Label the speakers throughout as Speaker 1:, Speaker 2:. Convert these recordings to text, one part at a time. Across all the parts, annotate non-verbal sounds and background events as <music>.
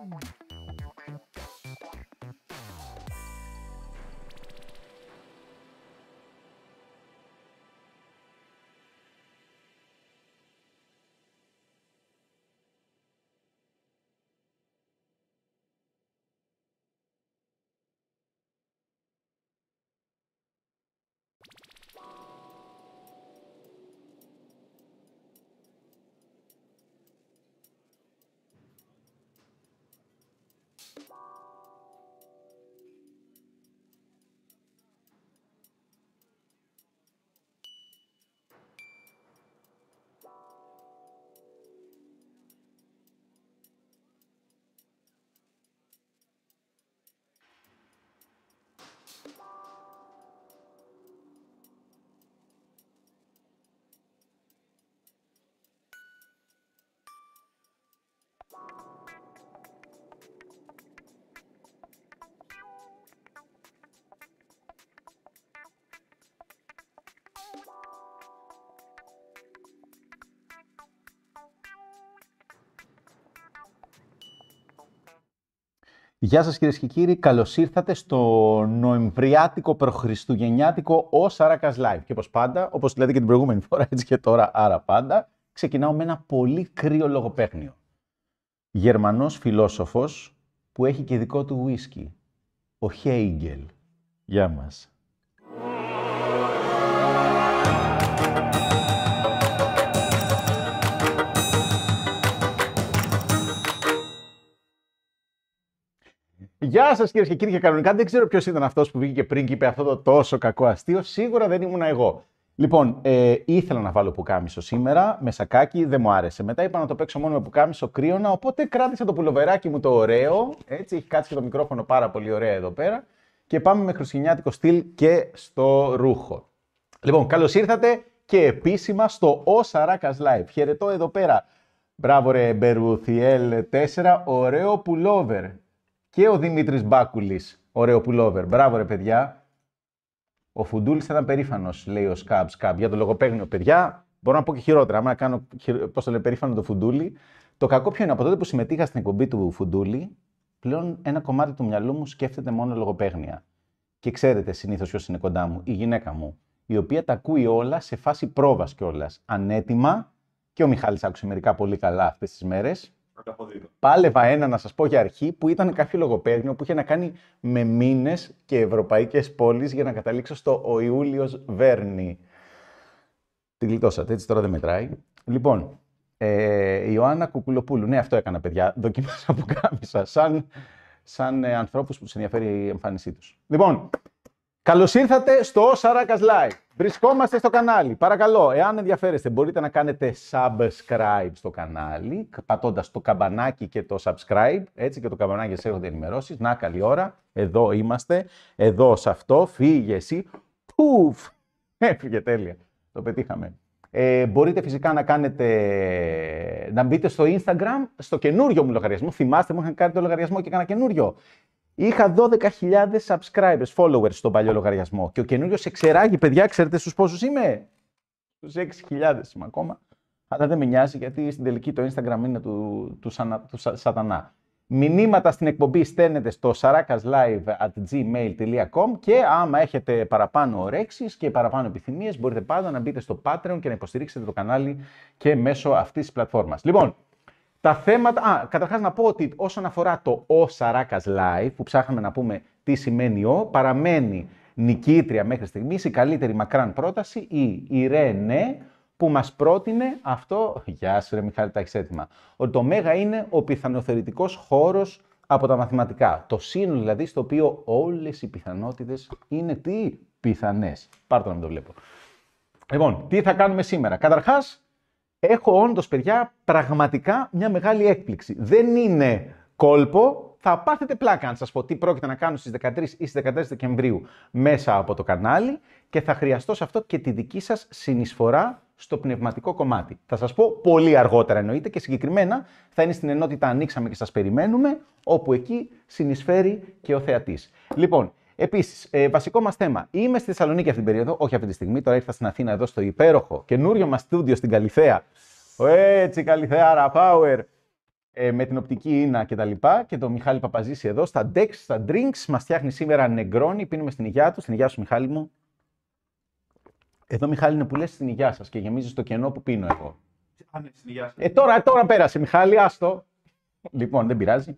Speaker 1: Mm.
Speaker 2: Γεια σας κυρίες και κύριοι, καλώς ήρθατε στο νοεμβριάτικο προχριστουγεννιάτικο ο Σάρακας Live. Και όπως πάντα, όπως λέτε και την προηγούμενη <laughs> φορά, έτσι και τώρα, άρα πάντα, ξεκινάω με ένα πολύ κρύο λογοπαίχνιο. Γερμανός φιλόσοφος που έχει και δικό του ουίσκι, ο Χέιγκελ. Γεια μας. Γεια σας κυρίες και κύριοι, και κανονικά δεν ξέρω ποιος ήταν αυτός που βγήκε πριν και είπε αυτό το τόσο κακό αστείο. Σίγουρα δεν ήμουν εγώ. Λοιπόν, ε, ήθελα να βάλω πουκάμισο σήμερα με σακάκι, δεν μου άρεσε. Μετά είπα να το παίξω μόνο με πουκάμισο κρύωνα, οπότε κράτησα το πουλοβεράκι μου το ωραίο. Έτσι, έχει κάτσει και το μικρόφωνο πάρα πολύ ωραία εδώ πέρα. Και πάμε με χριστουγεννιάτικο στυλ και στο ρούχο. Λοιπόν, καλώς ήρθατε και επίσημα στο Ο Live. Χαιρετώ εδώ πέρα. Μπράβο ρε Μπερουθιέλ 4, ωραίο πουλόβερ. Και ο Δημήτρης Μπάκουλης, ωραίο πουλόβερ. Μπράβο ρε παιδιά, ο Φουντούλης ήταν περήφανος, λέει ο Σκάμπ. Σκάμπ για το λογοπαίγνιο, παιδιά. Μπορώ να πω και χειρότερα. Άμα κάνω πω το λέει, περήφανο το Φουντούλη. Το κακό ποιο είναι, από τότε που συμμετείχα στην εκπομπή του Φουντούλη, πλέον ένα κομμάτι του μυαλού μου σκέφτεται μόνο λογοπαίγνια. Και ξέρετε συνήθως ποιος είναι κοντά μου, η γυναίκα μου, η οποία τα ακούει όλα σε φάση πρόβας κιόλας. Ανέτοιμα, και ο Μιχάλης άκουσε μερικά πολύ καλά αυτές τις μέρες. Πάλευα ένα να σας πω για αρχή που ήταν κάποιο λογοπαίγνιο που είχε να κάνει με μήνες και ευρωπαϊκές πόλεις για να καταλήξω στο Ο Ιούλιος Βέρνη. Την γλιτώσατε, έτσι τώρα δεν μετράει. Λοιπόν, ε, Ιωάννα Κουκουλοπούλου. Ναι, αυτό έκανα, παιδιά. Δοκίμασα από κάμισα. Σαν, σαν ε, ανθρώπους που τους ενδιαφέρει η εμφάνισή τους. Λοιπόν, Καλώς ήρθατε στο Σαράκας Live. Βρισκόμαστε στο κανάλι. Παρακαλώ, εάν ενδιαφέρεστε, μπορείτε να κάνετε subscribe στο κανάλι, πατώντας το καμπανάκι και το subscribe. Έτσι και το καμπανάκι σας έρχονται ενημερώσεις. Να, καλή ώρα. Εδώ είμαστε. Εδώ σε αυτό. Φύγε εσύ. Πουφ! Έφυγε τέλεια. Το πετύχαμε. Ε, μπορείτε φυσικά να κάνετε, να μπείτε στο Instagram, στο καινούριο μου λογαριασμό. Θυμάστε μου, είχαν κάνει το λογαριασμό και έκανα καινούριο. Είχα 12.000 subscribers, followers στον παλιό λογαριασμό. Και ο καινούριος εξεράγει, παιδιά, ξέρετε στους πόσους είμαι. Στους 6.000 είμαι ακόμα. Αλλά δεν με νοιάζει γιατί στην τελική το Instagram είναι του, του, του σατανά. Μηνύματα στην εκπομπή στέλνετε στο sarakaslive.gmail.com και άμα έχετε παραπάνω ορέξεις και παραπάνω επιθυμίες μπορείτε πάντα να μπείτε στο Patreon και να υποστηρίξετε το κανάλι και μέσω αυτής της πλατφόρμας. Λοιπόν, τα θέματα. Α, καταρχάς να πω ότι όσον αφορά το Ο Σαράκας Live, που ψάχναμε να πούμε τι σημαίνει Ο, παραμένει νικήτρια μέχρι στιγμής η καλύτερη μακράν πρόταση, η ΡΕΝΕ, ναι», που μας πρότεινε αυτό. Γεια σου, ρε Μιχάλη, τα έχεις έτοιμα. Ότι το Μέγα είναι ο πιθανοθεωρητικός χώρος από τα μαθηματικά. Το σύνολο δηλαδή στο οποίο όλες οι πιθανότητες είναι τι πιθανές. Πάρτε να το βλέπω. Λοιπόν, τι θα κάνουμε σήμερα. Καταρχάς, Έχω όντως, παιδιά, πραγματικά μια μεγάλη έκπληξη. Δεν είναι κόλπο. Θα πάθετε πλάκα αν σας πω τι πρόκειται να κάνω στι 13 ή στις 14 Δεκεμβρίου μέσα από το κανάλι και θα χρειαστώ σε αυτό και τη δική σας συνεισφορά στο πνευματικό κομμάτι. Θα σας πω πολύ αργότερα εννοείται και συγκεκριμένα θα είναι στην ενότητα Ανοίξαμε και σας περιμένουμε, όπου εκεί συνεισφέρει και ο θεατής. Λοιπόν, Επίσης, ε, βασικό μας θέμα. Είμαι στη Θεσσαλονίκη αυτή την περίοδο, όχι αυτή τη στιγμή. Τώρα ήρθα στην Αθήνα εδώ στο υπέροχο καινούριο μας στούντιο στην Καλιθέα. Έτσι, Καλιθέα, Power. Ε, με την οπτική Ίνα και τα λοιπά και το Μιχάλη παπαζήσει εδώ στα Dex, στα Drinks. Μας φτιάχνει σήμερα νεγκρόνι, πίνουμε στην υγειά του. Στην υγειά σου, Μιχάλη μου. Εδώ, Μιχάλη, είναι που λες στην υγειά σας και γεμίζεις το κενό που πίνω εγώ. Ναι, ε, τώρα, τώρα πέρασε, Μιχάλη, άστο. Λοιπόν, δεν πειράζει.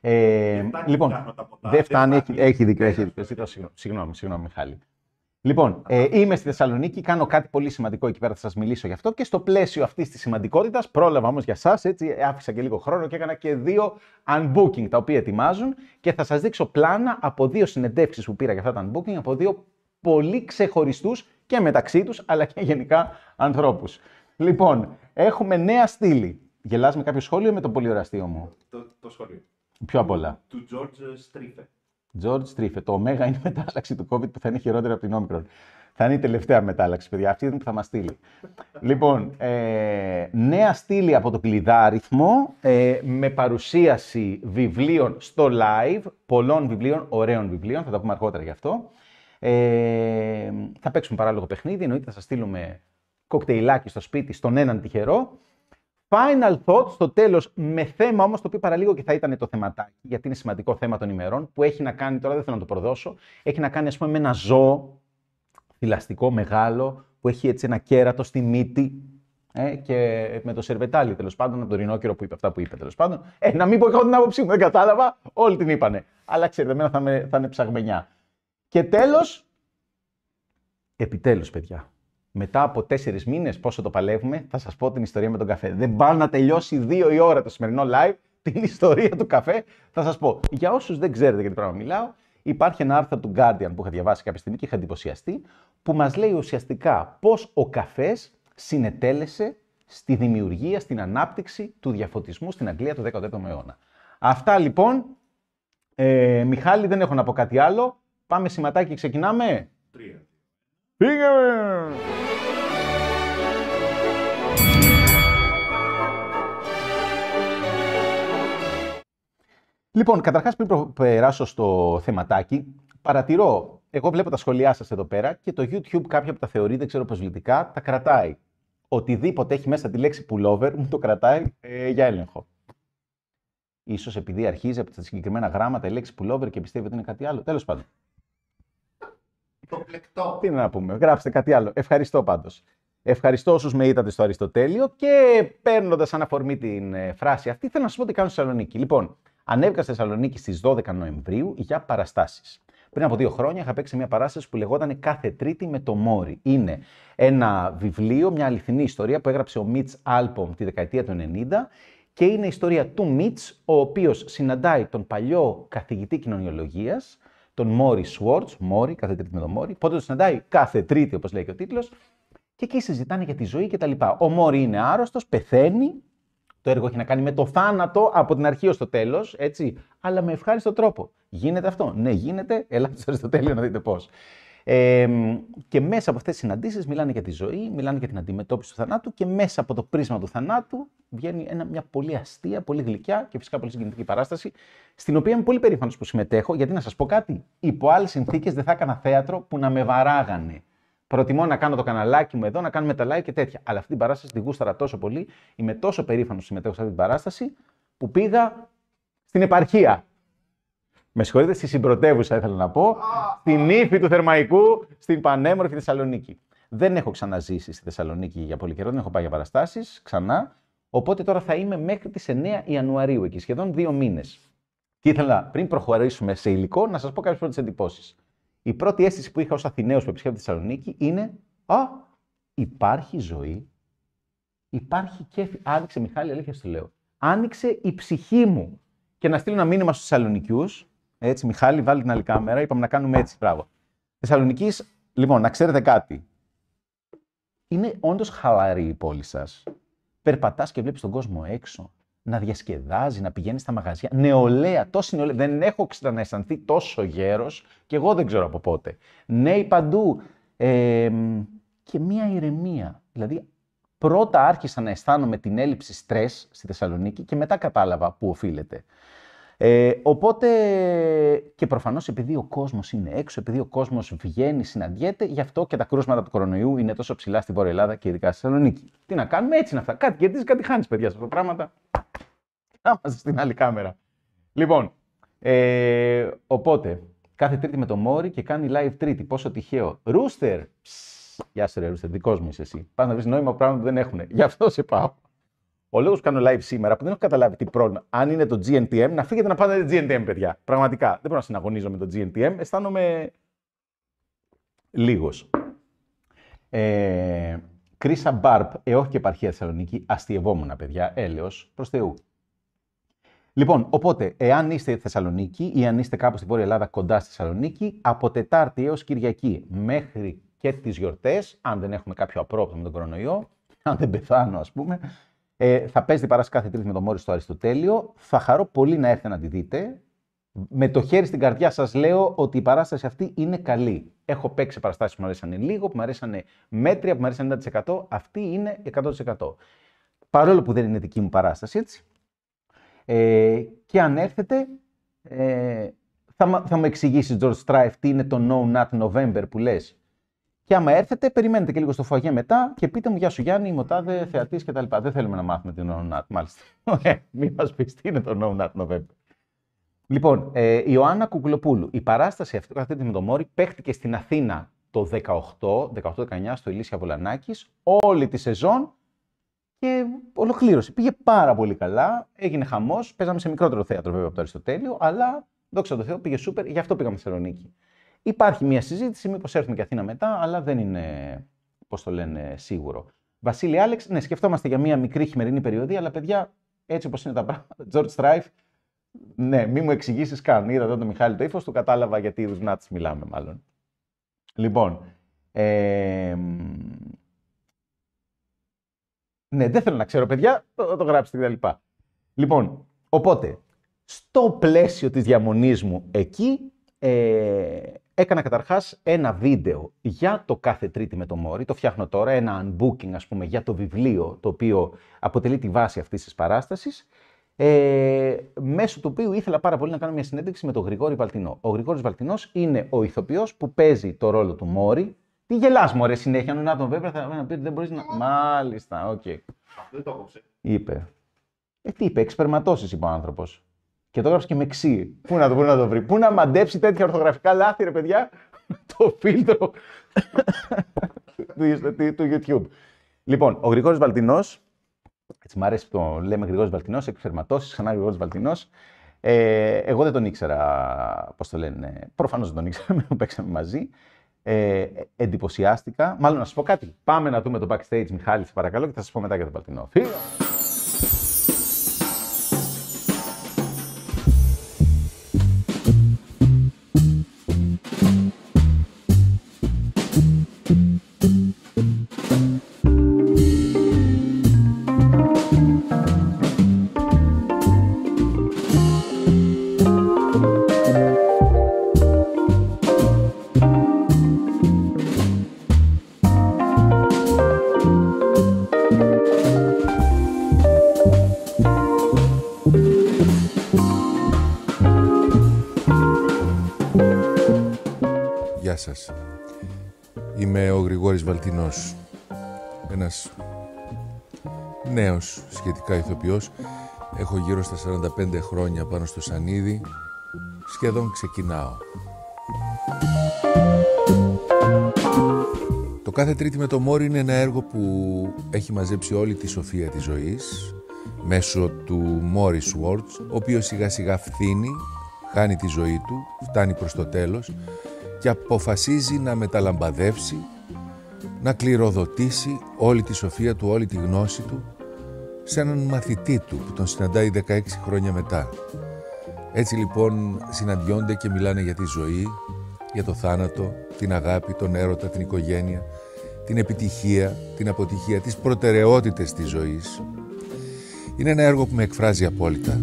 Speaker 2: Ε, λοιπόν, δεν φτάνει, έχει, έχει δίκιο. Έχει δίκιο. Συγγνώμη, συγγνώμη, Μιχάλη. Λοιπόν, ε, είμαι στη Θεσσαλονίκη, κάνω κάτι πολύ σημαντικό εκεί πέρα, θα σας μιλήσω γι' αυτό. Και στο πλαίσιο αυτής της σημαντικότητας, πρόλαβα όμως για εσά, έτσι άφησα και λίγο χρόνο και έκανα και δύο unbooking τα οποία ετοιμάζουν και θα σας δείξω πλάνα από δύο συνεντεύξεις που πήρα για αυτά τα unbooking, από δύο πολύ ξεχωριστούς και μεταξύ τους, αλλά και γενικά ανθρώπους. Λοιπόν, έχουμε νέα στήλη. Γελάς με κάποιο σχόλιο με τον πολύ ωραίο μου. Το, το σχόλιο. Πιο απ' όλα. Του George Strife. George Strife. Το ωμέγα είναι η μετάλλαξη του COVID που θα είναι χειρότερη από την Omicron. Θα είναι η τελευταία μετάλλαξη, παιδιά. Αυτή είναι που θα μας στείλει. λοιπόν, ε, νέα στήλη από το κλειδάριθμο ε, με παρουσίαση βιβλίων στο live, πολλών βιβλίων, ωραίων βιβλίων, θα τα πούμε αργότερα γι' αυτό. Ε, θα παίξουμε παράλογο παιχνίδι, εννοείται θα σας στείλουμε κοκτέιλάκι στο σπίτι στον έναν τυχερό Final thought στο τέλος, με θέμα όμως το οποίο παραλίγο και θα ήταν το θεματάκι, γιατί είναι σημαντικό θέμα των ημερών, που έχει να κάνει, τώρα δεν θέλω να το προδώσω, έχει να κάνει ας πούμε με ένα ζώο θηλαστικό μεγάλο, που έχει έτσι ένα κέρατο στη μύτη, ε, και με το σερβετάλι τέλος πάντων, από τον ρινόκερο που είπε αυτά που είπε τέλος πάντων. Ε, να μην πω εγώ την άποψή μου, δεν κατάλαβα, όλοι την είπανε. Αλλά ξέρετε, εμένα θα, με, θα είναι ψαγμενιά. Και τέλος, επιτέλους, παιδιά, μετά από τέσσερις μήνες, πόσο το παλεύουμε, θα σας πω την ιστορία με τον καφέ. Δεν πάω να τελειώσει δύο η ώρα το σημερινό live, την ιστορία του καφέ. Θα σας πω. Για όσους δεν ξέρετε γιατί τι πράγμα μιλάω, υπάρχει ένα άρθρο του Guardian που είχα διαβάσει κάποια στιγμή και είχα εντυπωσιαστεί, που μας λέει ουσιαστικά πώς ο καφές συνετέλεσε στη δημιουργία, στην ανάπτυξη του διαφωτισμού στην Αγγλία του 17ου αιώνα. Αυτά λοιπόν. Ε, Μιχάλη, δεν έχω να πω κάτι άλλο. Πάμε σηματάκι και ξεκινάμε. Τρία. Πήγαμε! Λοιπόν, καταρχάς πριν περάσω στο θεματάκι, παρατηρώ, εγώ βλέπω τα σχόλιά σας εδώ πέρα και το YouTube κάποια από τα θεωρεί, δεν ξέρω προσβλητικά, τα κρατάει. Οτιδήποτε έχει μέσα τη λέξη pullover μου το κρατάει ε, για έλεγχο. Ίσως επειδή αρχίζει από τα συγκεκριμένα γράμματα η λέξη pullover και πιστεύει ότι είναι κάτι άλλο. Τέλος πάντων. Το Τι να πούμε, γράψτε κάτι άλλο. Ευχαριστώ πάντως. Ευχαριστώ όσους με είδατε στο Αριστοτέλειο και παίρνοντας αναφορμή την ε, φράση αυτή, θέλω να σας πω τι κάνω στη Θεσσαλονίκη. Λοιπόν, ανέβηκα στη Θεσσαλονίκη στις 12 Νοεμβρίου για παραστάσεις. Πριν από δύο χρόνια είχα παίξει μια παράσταση που λεγόταν Κάθε Τρίτη με το Μόρι. Είναι ένα βιβλίο, μια αληθινή ιστορία που έγραψε ο Μίτ Άλπομ τη δεκαετία του 90 και είναι η ιστορία του Μίτ, ο οποίος συναντάει τον παλιό καθηγητή κοινωνιολογίας, τον Μόρι Σουόρτ, Μόρι, κάθε Τρίτη με τον Μόρι. Πότε το συναντάει, κάθε Τρίτη, όπως λέει και ο τίτλος. Και εκεί συζητάνε για τη ζωή και τα λοιπά. Ο Μόρι είναι άρρωστος, πεθαίνει. Το έργο έχει να κάνει με το θάνατο από την αρχή ως το τέλος, έτσι. Αλλά με ευχάριστο τρόπο. Γίνεται αυτό. Ναι, γίνεται. Ελάτε στο τέλειο να δείτε πώς. Ε, και μέσα από αυτές τις συναντήσεις, μιλάνε για τη ζωή, μιλάνε για την αντιμετώπιση του θανάτου και μέσα από το πρίσμα του θανάτου βγαίνει ένα, μια πολύ αστεία, πολύ γλυκιά και φυσικά πολύ συγκινητική παράσταση, στην οποία είμαι πολύ περήφανος που συμμετέχω, γιατί να σας πω κάτι, υπό άλλες συνθήκες δεν θα έκανα θέατρο που να με βαράγανε. Προτιμώ να κάνω το καναλάκι μου εδώ, να κάνουμε τα like και τέτοια. Αλλά αυτή την παράσταση τη γούσταρα τόσο πολύ, είμαι τόσο περήφανος που συμμετέχω σε αυτή την παράσταση, που πήγα στην επαρχία με συγχωρείτε, στη συμπρωτεύουσα ήθελα να πω, στην ύφη του Θερμαϊκού, στην πανέμορφη Θεσσαλονίκη. Δεν έχω ξαναζήσει στη Θεσσαλονίκη για πολύ καιρό, δεν έχω πάει για παραστάσεις ξανά. Οπότε τώρα θα είμαι μέχρι τις 9 Ιανουαρίου εκεί, σχεδόν δύο μήνες. Και ήθελα πριν προχωρήσουμε σε υλικό να σας πω κάποιες πρώτες εντυπώσεις. Η πρώτη αίσθηση που είχα ως Αθηναίος που επισκέπτεται τη Θεσσαλονίκη είναι Α, υπάρχει ζωή. Υπάρχει κέφι. Άνοιξε, Μιχάλη, αλήθεια σου λέω. Άνοιξε η ψυχή μου. Και να στείλω ένα μήνυμα στους Θεσσαλονικιούς έτσι, Μιχάλη, βάλει την άλλη κάμερα. Είπαμε να κάνουμε έτσι. Μπράβο. Θεσσαλονίκης, λοιπόν, να ξέρετε κάτι. Είναι όντως χαλαρή η πόλη σας. Περπατάς και βλέπεις τον κόσμο έξω. Να διασκεδάζει, να πηγαίνεις στα μαγαζιά. Νεολαία, τόση νεολαία. Δεν έχω ξανααισθανθεί τόσο γέρος και εγώ δεν ξέρω από πότε. Νέοι παντού. Ε, και μία ηρεμία. Δηλαδή, πρώτα άρχισα να αισθάνομαι την έλλειψη στρες στη Θεσσαλονίκη και μετά κατάλαβα που οφείλεται. Ε, οπότε και προφανώς επειδή ο κόσμος είναι έξω, επειδή ο κόσμος βγαίνει, συναντιέται, γι' αυτό και τα κρούσματα του κορονοϊού είναι τόσο ψηλά στη Βόρεια Ελλάδα και ειδικά στη Θεσσαλονίκη. Τι να κάνουμε, έτσι είναι αυτά. Κάτι κερδίζει, κάτι χάνεις, παιδιά, σε αυτά τα πράγματα. Να στην άλλη κάμερα. Λοιπόν, ε, οπότε, κάθε Τρίτη με το Μόρι και κάνει live Τρίτη. Πόσο τυχαίο. Ρούστερ! Γεια σου, ρε Ρούστερ, δικός μου είσαι εσύ. Πας να βρεις νόημα πράγματα που δεν έχουν. Γι' αυτό σε πάω. Ο λόγος που κάνω live σήμερα που δεν έχω καταλάβει τι πρόβλημα. Αν είναι το GNTM, να φύγετε να πάτε το GNTM, παιδιά. Πραγματικά. Δεν μπορώ να συναγωνίζω με το GNTM. Αισθάνομαι λίγος. Ε, Κρίσα Μπάρπ, ε, όχι και επαρχία Θεσσαλονίκη, αστειευόμουν, παιδιά, έλεος, προς Θεού. Λοιπόν, οπότε, εάν είστε Θεσσαλονίκη ή αν είστε κάπου στη Βόρεια Ελλάδα κοντά στη Θεσσαλονίκη, από Τετάρτη έως Κυριακή, μέχρι και τις γιορτές, αν δεν έχουμε κάποιο απρόβλεπτο με τον κορονοϊό, αν δεν πεθάνω ας πούμε, ε, θα παίζει την παράσταση κάθε Τρίτη με το Μόρις στο Αριστοτέλειο. Θα χαρώ πολύ να έρθετε να τη δείτε. Με το χέρι στην καρδιά σας λέω ότι η παράσταση αυτή είναι καλή. Έχω παίξει παραστάσεις που μου αρέσανε λίγο, που μου αρέσανε μέτρια, που μου αρέσανε 90%. Αυτή είναι 100%. Παρόλο που δεν είναι δική μου παράσταση, έτσι. Ε, και αν έρθετε, ε, θα, μου εξηγήσεις, George Strife, τι είναι το No Nut November που λες. Και άμα έρθετε, περιμένετε και λίγο στο φαγέ μετά και πείτε μου, Γεια σου Γιάννη, είμαι ο τάδε θεατή κτλ. Δεν θέλουμε να μάθουμε την ΩΝΑΤ, μάλιστα. Ε, μην μας πεις τι είναι το ΩΝΑΤ Νοβέμβρη. Λοιπόν, ε, Ιωάννα Κουκλοπούλου, Η παράσταση αυτή, αυτή τη με το Μόρι, παίχτηκε στην Αθήνα το 18, 18-19 στο Ηλίσια Βολανάκης, όλη τη σεζόν και ολοκλήρωσε. Πήγε πάρα πολύ καλά, έγινε χαμός. Παίζαμε σε μικρότερο θέατρο βέβαια από το Αριστοτέλειο, αλλά δόξα τω Θεώ πήγε σούπερ, γι' αυτό πήγαμε στη Θεσσαλονίκη. Υπάρχει μια συζήτηση, μήπως έρθουμε και Αθήνα μετά, αλλά δεν είναι, πώς το λένε, σίγουρο. Βασίλη Άλεξ, ναι, σκεφτόμαστε για μια μικρή χειμερινή περιοδία, αλλά παιδιά, έτσι όπως είναι τα πράγματα, <laughs> George Strife, ναι, μη μου εξηγήσεις καν. Είδα εδώ τον Μιχάλη το ύφος, του κατάλαβα γιατί είδου να μιλάμε, μάλλον. Λοιπόν. Ε, ναι, δεν θέλω να ξέρω, παιδιά, το, το γράψτε κτλ. Λοιπόν, οπότε, στο πλαίσιο της διαμονής μου εκεί, ε, Έκανα καταρχάς ένα βίντεο για το κάθε Τρίτη με το Μόρι. Το φτιάχνω τώρα, ένα unbooking, ας πούμε, για το βιβλίο, το οποίο αποτελεί τη βάση αυτής της παράστασης. Ε, μέσω του οποίου ήθελα πάρα πολύ να κάνω μια συνέντευξη με τον Γρηγόρη Βαλτινό. Ο Γρηγόρης Βαλτινός είναι ο ηθοποιός που παίζει το ρόλο του Μόρι. Τι γελάς, Μωρέ, συνέχεια. Αν τον βέβαια θα πει ότι δεν μπορείς να. Μάλιστα, οκ. Okay. Δεν το είπε. Ε, τι είπε, εξπερματώσεις, είπε ο άνθρωπος. Και το έγραψε και με ξύ. Πού να το, μπορεί το βρει. Πού να μαντέψει τέτοια ορθογραφικά λάθη, ρε παιδιά, το φίλτρο του YouTube. Λοιπόν, ο Γρηγόρης Βαλτινός. Έτσι, μ' αρέσει που το λέμε Γρηγόρης Βαλτινός, εκφερματώσει, ξανά Γρηγόρης Βαλτινός. Ε, εγώ δεν τον ήξερα, πώς το λένε. Προφανώς δεν τον ήξερα, <laughs> με παίξαμε μαζί. Ε, εντυπωσιάστηκα. Μάλλον να σας πω κάτι. Πάμε να δούμε το backstage, Μιχάλη, παρακαλώ, και θα σας πω μετά για τον Βαλτινό.
Speaker 1: Είμαι ο Γρηγόρης Βαλτινός, ένας νέος σχετικά ηθοποιός. Έχω γύρω στα 45 χρόνια πάνω στο σανίδι. Σχεδόν ξεκινάω. Το κάθε τρίτη με το μόρι είναι ένα έργο που έχει μαζέψει όλη τη σοφία της ζωής μέσω του Μόρις Σουόρτς, ο οποίος σιγά σιγά φθήνει, χάνει τη ζωή του, φτάνει προς το τέλος και αποφασίζει να μεταλαμπαδεύσει, να κληροδοτήσει όλη τη σοφία του, όλη τη γνώση του σε έναν μαθητή του που τον συναντάει 16 χρόνια μετά. Έτσι λοιπόν συναντιόνται και μιλάνε για τη ζωή, για το θάνατο, την αγάπη, τον έρωτα, την οικογένεια, την επιτυχία, την αποτυχία, τις προτεραιότητες της ζωής. Είναι ένα έργο που με εκφράζει απόλυτα.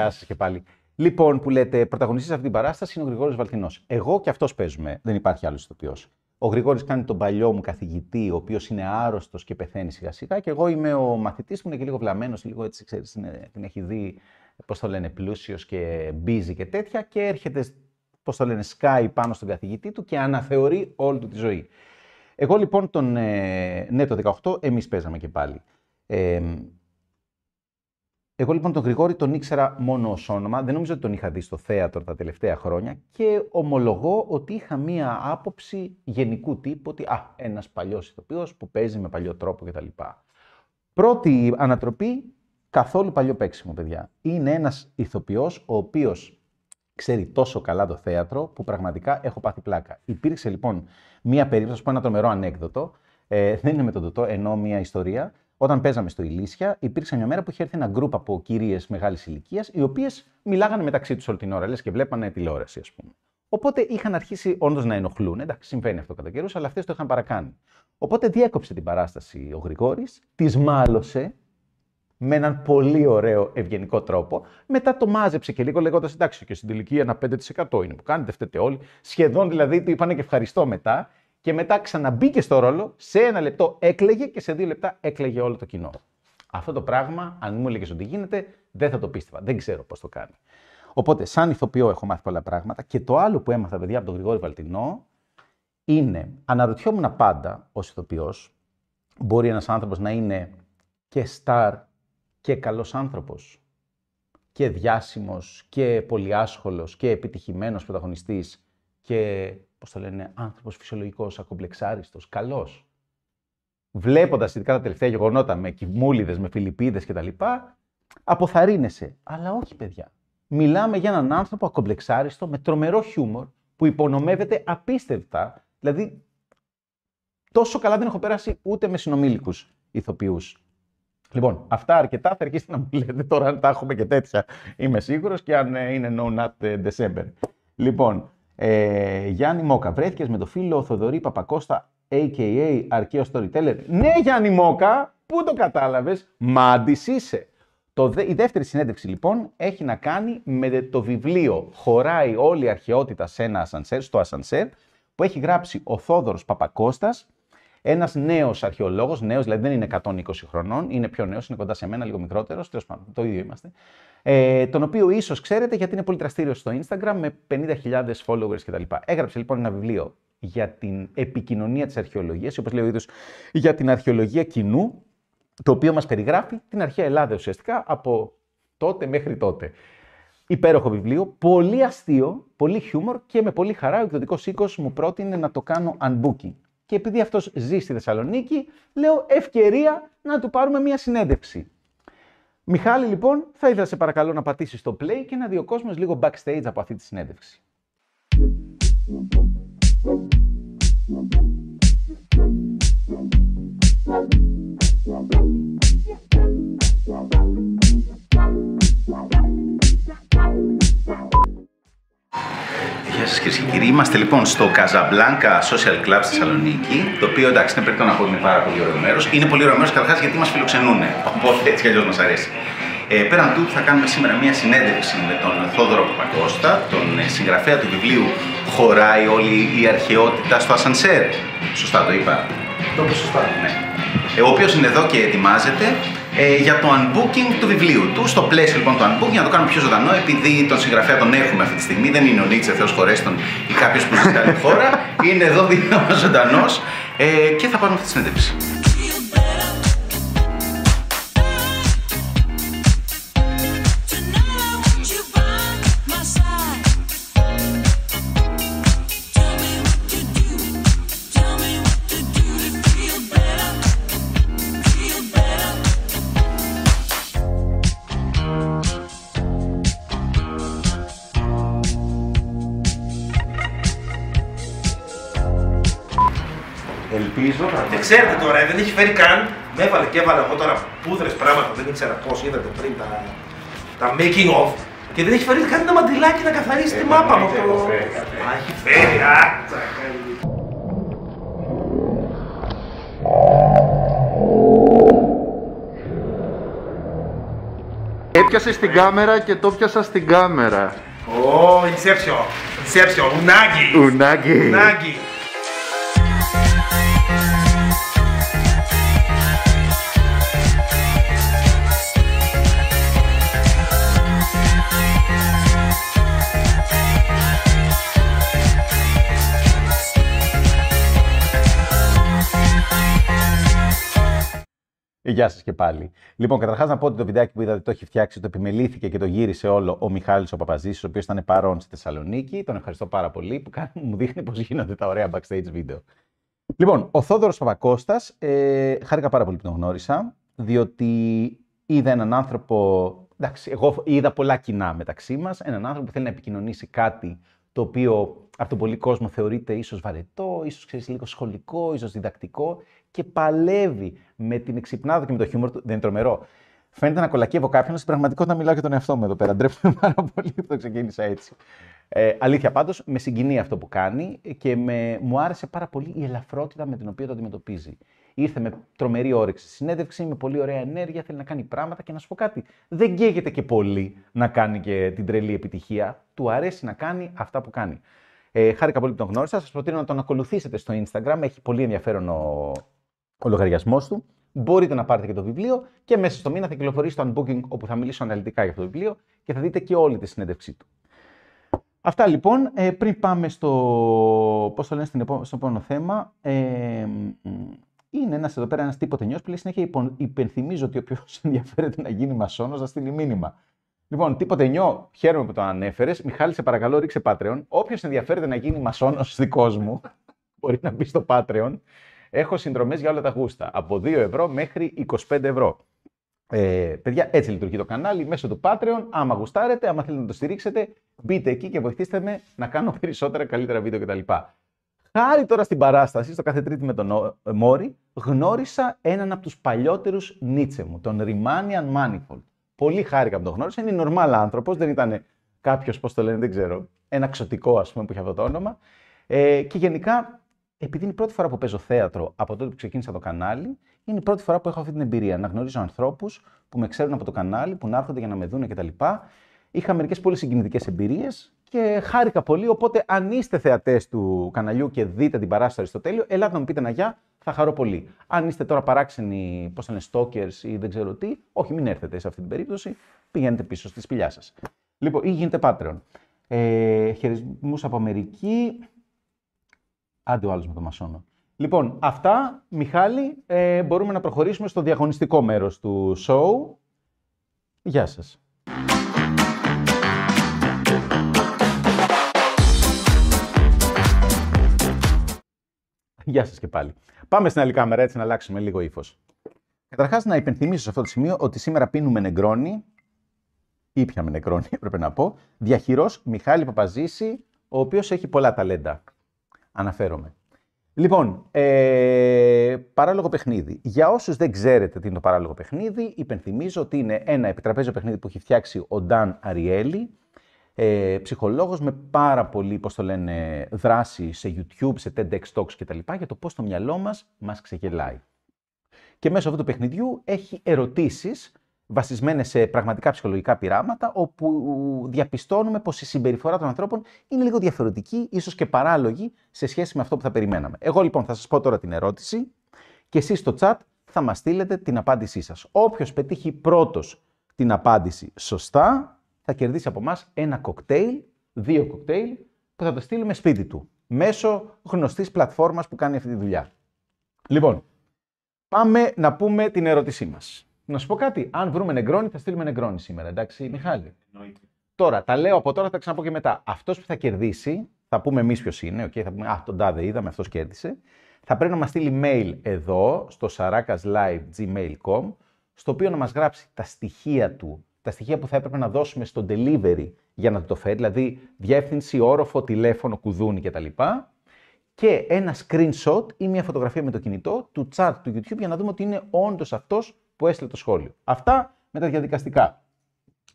Speaker 2: Γεια σας και πάλι. Λοιπόν, που λέτε, πρωταγωνιστής αυτή την παράσταση είναι ο Γρηγόρης Βαλτινός. Εγώ και αυτός παίζουμε. Δεν υπάρχει άλλος ηθοποιός. Ο Γρηγόρης κάνει τον παλιό μου καθηγητή, ο οποίος είναι άρρωστος και πεθαίνει σιγά-σιγά. Και εγώ είμαι ο μαθητής που είναι και λίγο βλαμμένος, λίγο έτσι, ξέρεις, την έχει δει, πώς το λένε, πλούσιος και μπίζει και τέτοια. Και έρχεται, πώς το λένε, σκάει πάνω στον καθηγητή του και αναθεωρεί όλη του τη ζωή. Εγώ λοιπόν τον. Ε, ναι, το 18, εμείς παίζαμε και πάλι. Ε, εγώ λοιπόν τον Γρηγόρη τον ήξερα μόνο ως όνομα, δεν νομίζω ότι τον είχα δει στο θέατρο τα τελευταία χρόνια και ομολογώ ότι είχα μία άποψη γενικού τύπου ότι α, ένας παλιός ηθοποιός που παίζει με παλιό τρόπο κτλ. Πρώτη ανατροπή, καθόλου παλιό παίξιμο παιδιά. Είναι ένας ηθοποιός ο οποίος ξέρει τόσο καλά το θέατρο που πραγματικά έχω πάθει πλάκα. Υπήρξε λοιπόν μία περίπτωση, που ένα τρομερό ανέκδοτο, ε, δεν είναι με τον Τωτό, ενώ μία ιστορία, όταν παίζαμε στο Ηλίσια, υπήρξε μια μέρα που είχε έρθει ένα γκρουπ από κυρίες μεγάλης ηλικίας, οι οποίες μιλάγανε μεταξύ τους όλη την ώρα, λες και βλέπανε τηλεόραση, ας πούμε. Οπότε είχαν αρχίσει όντως να ενοχλούν. Εντάξει, συμβαίνει αυτό κατά καιρούς, αλλά αυτές το είχαν παρακάνει. Οπότε διέκοψε την παράσταση ο Γρηγόρης, τη μάλωσε με έναν πολύ ωραίο ευγενικό τρόπο. Μετά το μάζεψε και λίγο λέγοντας: Εντάξει, και στην τελική ένα 5% είναι που κάνετε, φταίτε όλοι. Σχεδόν δηλαδή του είπανε και ευχαριστώ μετά και μετά ξαναμπήκε στο ρόλο, σε ένα λεπτό έκλαιγε και σε δύο λεπτά έκλαιγε όλο το κοινό. Αυτό το πράγμα, αν μου έλεγες ότι γίνεται, δεν θα το πίστευα. Δεν ξέρω πώς το κάνει. Οπότε, σαν ηθοποιό, έχω μάθει πολλά πράγματα. Και το άλλο που έμαθα, παιδιά, από τον Γρηγόρη Βαλτινό, είναι αναρωτιόμουν πάντα ως ηθοποιός. Μπορεί ένας άνθρωπος να είναι και star και καλός άνθρωπος. Και διάσημος και πολυάσχολο και επιτυχημένος πρωταγωνιστής και Πώς το λένε, άνθρωπος φυσιολογικός, ακομπλεξάριστος, καλός. Βλέποντας ειδικά τα τελευταία γεγονότα με κυμούλιδε, με φιλιππίδες κτλ. Αποθαρρύνεσαι. Αλλά όχι παιδιά. Μιλάμε για έναν άνθρωπο ακομπλεξάριστο με τρομερό χιούμορ που υπονομεύεται απίστευτα. Δηλαδή τόσο καλά δεν έχω περάσει ούτε με συνομήλικους ηθοποιούς. Λοιπόν, αυτά αρκετά θα αρχίσετε να μου λέτε τώρα αν τα έχουμε και τέτοια. Είμαι σίγουρος και αν ε, είναι no not ε, December. Λοιπόν, ε, Γιάννη Μόκα, βρέθηκες με το φίλο Θοδωρή Παπακώστα, a.k.a. αρχαίο Storyteller. Ναι, Γιάννη Μόκα, πού το κατάλαβες, μάντη είσαι. η δεύτερη συνέντευξη λοιπόν έχει να κάνει με το βιβλίο «Χωράει όλη η αρχαιότητα σε ένα ασανσέρ», στο ασανσέρ, που έχει γράψει ο Θόδωρος Παπακώστας ένας νέος αρχαιολόγος, νέος δηλαδή δεν είναι 120 χρονών, είναι πιο νέος, είναι κοντά σε μένα, λίγο μικρότερος, τέλος πάντων, το ίδιο είμαστε. Ε, τον οποίο ίσως ξέρετε γιατί είναι πολύ δραστήριο στο Instagram με 50.000 followers κτλ. Έγραψε λοιπόν ένα βιβλίο για την επικοινωνία της αρχαιολογίας, όπως λέει ο ίδιος, για την αρχαιολογία κοινού, το οποίο μας περιγράφει την αρχαία Ελλάδα ουσιαστικά από τότε μέχρι τότε. Υπέροχο βιβλίο, πολύ αστείο, πολύ χιούμορ και με πολύ χαρά ο εκδοτικός οίκος μου πρότεινε να το κάνω unbooking και επειδή αυτός ζει στη Θεσσαλονίκη, λέω ευκαιρία να του πάρουμε μια συνέντευξη. Μιχάλη, λοιπόν, θα ήθελα σε παρακαλώ να πατήσεις το play και να δει ο κόσμος λίγο backstage από αυτή τη συνέντευξη. Γεια σας κυρίες και κύριοι. Είμαστε λοιπόν στο Casablanca Social Club στη Θεσσαλονίκη. Το οποίο εντάξει, είναι πρέπει να πω είναι πάρα πολύ ωραίο μέρος. Είναι πολύ ωραίο μέρος καταρχάς γιατί μας φιλοξενούν. Οπότε έτσι κι αλλιώς μας αρέσει. Ε, πέραν τούτου θα κάνουμε σήμερα μια συνέντευξη με τον Θόδωρο Παπακώστα, τον ε, συγγραφέα του βιβλίου «Χωράει όλη η αρχαιότητα στο Ασανσέρ». Σωστά το είπα. Το είπα σωστά. Ναι. Ε, ο οποίος είναι εδώ και ετοιμάζεται ε, για το unbooking του βιβλίου του. Στο πλαίσιο λοιπόν του unbooking, να το κάνουμε πιο ζωντανό, επειδή τον συγγραφέα τον έχουμε αυτή τη στιγμή. Δεν είναι ο Νίτσε, Θεό χωρέστον ή κάποιος που ζει άλλη χώρα. Είναι εδώ, <laughs> δίνοντας ζωντανός ε, και θα πάρουμε αυτή τη συνέντευξη. ξέρετε τώρα, ε, δεν έχει φέρει καν. Με έβαλε και έβαλε εγώ τώρα πούδρες πράγματα, δεν ήξερα πώς είδατε πριν τα, τα making of. Και δεν έχει φέρει καν ένα μαντιλάκι να καθαρίσει τη ε, μάπα μου. έχει φέρει, α,
Speaker 1: Έπιασες την κάμερα και το πιάσα στην κάμερα.
Speaker 2: Ω, Inception. Inception. Ουνάγκη.
Speaker 1: Ουνάγκη. Ουνάγκη.
Speaker 2: Γεια σας και πάλι. Λοιπόν, καταρχάς να πω ότι το βιντεάκι που είδατε το έχει φτιάξει, το επιμελήθηκε και το γύρισε όλο ο Μιχάλης ο Παπαζής, ο οποίος ήταν παρόν στη Θεσσαλονίκη. Τον ευχαριστώ πάρα πολύ που μου δείχνει πώς γίνονται τα ωραία backstage βίντεο. Λοιπόν, ο Θόδωρος Παπακώστας, ε, χάρηκα πάρα πολύ που τον γνώρισα, διότι είδα έναν άνθρωπο. Εντάξει, εγώ είδα πολλά κοινά μεταξύ μας. Έναν άνθρωπο που θέλει να επικοινωνήσει κάτι το οποίο από τον πολύ κόσμο θεωρείται ίσως βαρετό, ίσως λίγο σχολικό, ίσως διδακτικό και παλεύει με την εξυπνάδα και με το χιούμορ του. Δεν είναι τρομερό. Φαίνεται να κολακεύω κάποιον, στην πραγματικότητα μιλάω για τον εαυτό μου εδώ πέρα. Ντρέπομαι <laughs> πάρα πολύ που το ξεκίνησα έτσι. Ε, αλήθεια πάντως, με συγκινεί αυτό που κάνει και με, μου άρεσε πάρα πολύ η ελαφρότητα με την οποία το αντιμετωπίζει. Ήρθε με τρομερή όρεξη συνέντευξη, με πολύ ωραία ενέργεια, θέλει να κάνει πράγματα και να σου πω κάτι. Δεν καίγεται και πολύ να κάνει και την τρελή επιτυχία. Του αρέσει να κάνει αυτά που κάνει. Ε, χάρηκα πολύ που τον γνώρισα. Σας προτείνω να τον ακολουθήσετε στο Instagram. Έχει πολύ ενδιαφέρον ο, ο λογαριασμός του. Μπορείτε να πάρετε και το βιβλίο και μέσα στο μήνα θα κυκλοφορήσει το unbooking όπου θα μιλήσω αναλυτικά για αυτό το βιβλίο και θα δείτε και όλη τη συνέντευξή του. Αυτά λοιπόν. Ε, πριν πάμε στο, πώς το λένε, στην επό... στο επόμενο θέμα, ε, είναι ένας εδώ πέρα ένας τίποτε νιό που λέει συνέχεια υπενθυμίζω ότι όποιος <laughs> ενδιαφέρεται να γίνει μασόνος να στείλει μήνυμα. Λοιπόν, τίποτε νιό, χαίρομαι που το ανέφερες. Μιχάλη, σε παρακαλώ, ρίξε Patreon. Όποιος ενδιαφέρεται να γίνει μασόνος δικός μου, <laughs> μπορεί να μπει στο Patreon. Έχω συνδρομές για όλα τα γούστα, από 2 ευρώ μέχρι 25 ευρώ. Ε, παιδιά, έτσι λειτουργεί το κανάλι μέσω του Patreon. Άμα γουστάρετε, άμα θέλετε να το στηρίξετε, μπείτε εκεί και βοηθήστε με να κάνω <laughs> περισσότερα καλύτερα βίντεο κτλ. Χάρη τώρα στην παράσταση, στο κάθε τρίτη με τον ε, Μόρι, γνώρισα έναν από τους παλιότερους Νίτσε μου, τον Ριμάνιαν Manifold. Πολύ χάρηκα που τον γνώρισα, είναι νορμάλ άνθρωπος, δεν ήταν κάποιος πώς το λένε, δεν ξέρω, ένα ξωτικό ας πούμε που είχε αυτό το όνομα. Ε, και γενικά επειδή είναι η πρώτη φορά που παίζω θέατρο από τότε που ξεκίνησα το κανάλι, είναι η πρώτη φορά που έχω αυτή την εμπειρία. Να γνωρίζω ανθρώπους που με ξέρουν από το κανάλι, που να έρχονται για να με δούνε κτλ. Είχα μερικές πολύ συγκινητικές εμπειρίες και χάρηκα πολύ. Οπότε, αν είστε θεατές του καναλιού και δείτε την παράσταση στο τέλειο, ελάτε να μου πείτε να γεια, θα χαρώ πολύ. Αν είστε τώρα παράξενοι, πώς είναι stalkers ή δεν ξέρω τι, όχι, μην έρθετε σε αυτή την περίπτωση. Πηγαίνετε πίσω στη σπηλιά σας. Λοιπόν, ή γίνετε Patreon. Ε, χαιρισμού από Αμερική. Άντε ο άλλος με τον μασόνο. Λοιπόν, αυτά, Μιχάλη, ε, μπορούμε να προχωρήσουμε στο διαγωνιστικό μέρος του σόου. Γεια σας. Γεια σας και πάλι. Πάμε στην άλλη κάμερα, έτσι να αλλάξουμε λίγο ύφος. Καταρχάς, να υπενθυμίσω σε αυτό το σημείο ότι σήμερα πίνουμε νεκρόνι, ή με νεκρόνι, Πρέπει να πω, διαχειρός Μιχάλη Παπαζήση, ο οποίος έχει πολλά ταλέντα αναφέρομαι. Λοιπόν, ε, παράλογο παιχνίδι. Για όσους δεν ξέρετε τι είναι το παράλογο παιχνίδι, υπενθυμίζω ότι είναι ένα επιτραπέζιο παιχνίδι που έχει φτιάξει ο Νταν Αριέλη, ε, ψυχολόγος με πάρα πολύ, πώς το λένε, δράση σε YouTube, σε TEDx Talks κτλ. για το πώς το μυαλό μας μας ξεγελάει. Και μέσω αυτού του παιχνιδιού έχει ερωτήσεις βασισμένες σε πραγματικά ψυχολογικά πειράματα, όπου διαπιστώνουμε πως η συμπεριφορά των ανθρώπων είναι λίγο διαφορετική, ίσως και παράλογη, σε σχέση με αυτό που θα περιμέναμε. Εγώ λοιπόν θα σας πω τώρα την ερώτηση και εσείς στο chat θα μας στείλετε την απάντησή σας. Όποιος πετύχει πρώτος την απάντηση σωστά, θα κερδίσει από εμάς ένα κοκτέιλ, δύο κοκτέιλ, που θα το στείλουμε σπίτι του, μέσω γνωστής πλατφόρμας που κάνει αυτή τη δουλειά. Λοιπόν, πάμε να πούμε την ερώτησή μας. Να σου πω κάτι. Αν βρούμε νεκρόνι, θα στείλουμε νεκρόνι σήμερα. Εντάξει, Μιχάλη. Εννοείται. Τώρα, τα λέω από τώρα, θα τα ξαναπώ και μετά. Αυτός που θα κερδίσει, θα πούμε εμείς ποιος είναι, okay, θα πούμε Α, τον τάδε είδαμε, αυτός κέρδισε. Θα πρέπει να μας στείλει mail εδώ, στο sarakaslive.gmail.com, στο οποίο να μας γράψει τα στοιχεία του, τα στοιχεία που θα έπρεπε να δώσουμε στο delivery για να το φέρει, δηλαδή διεύθυνση, όροφο, τηλέφωνο, κουδούνι κτλ. Και ένα screenshot ή μια φωτογραφία με το κινητό του chat του YouTube για να δούμε ότι είναι όντως αυτός που έστειλε το σχόλιο. Αυτά με τα διαδικαστικά.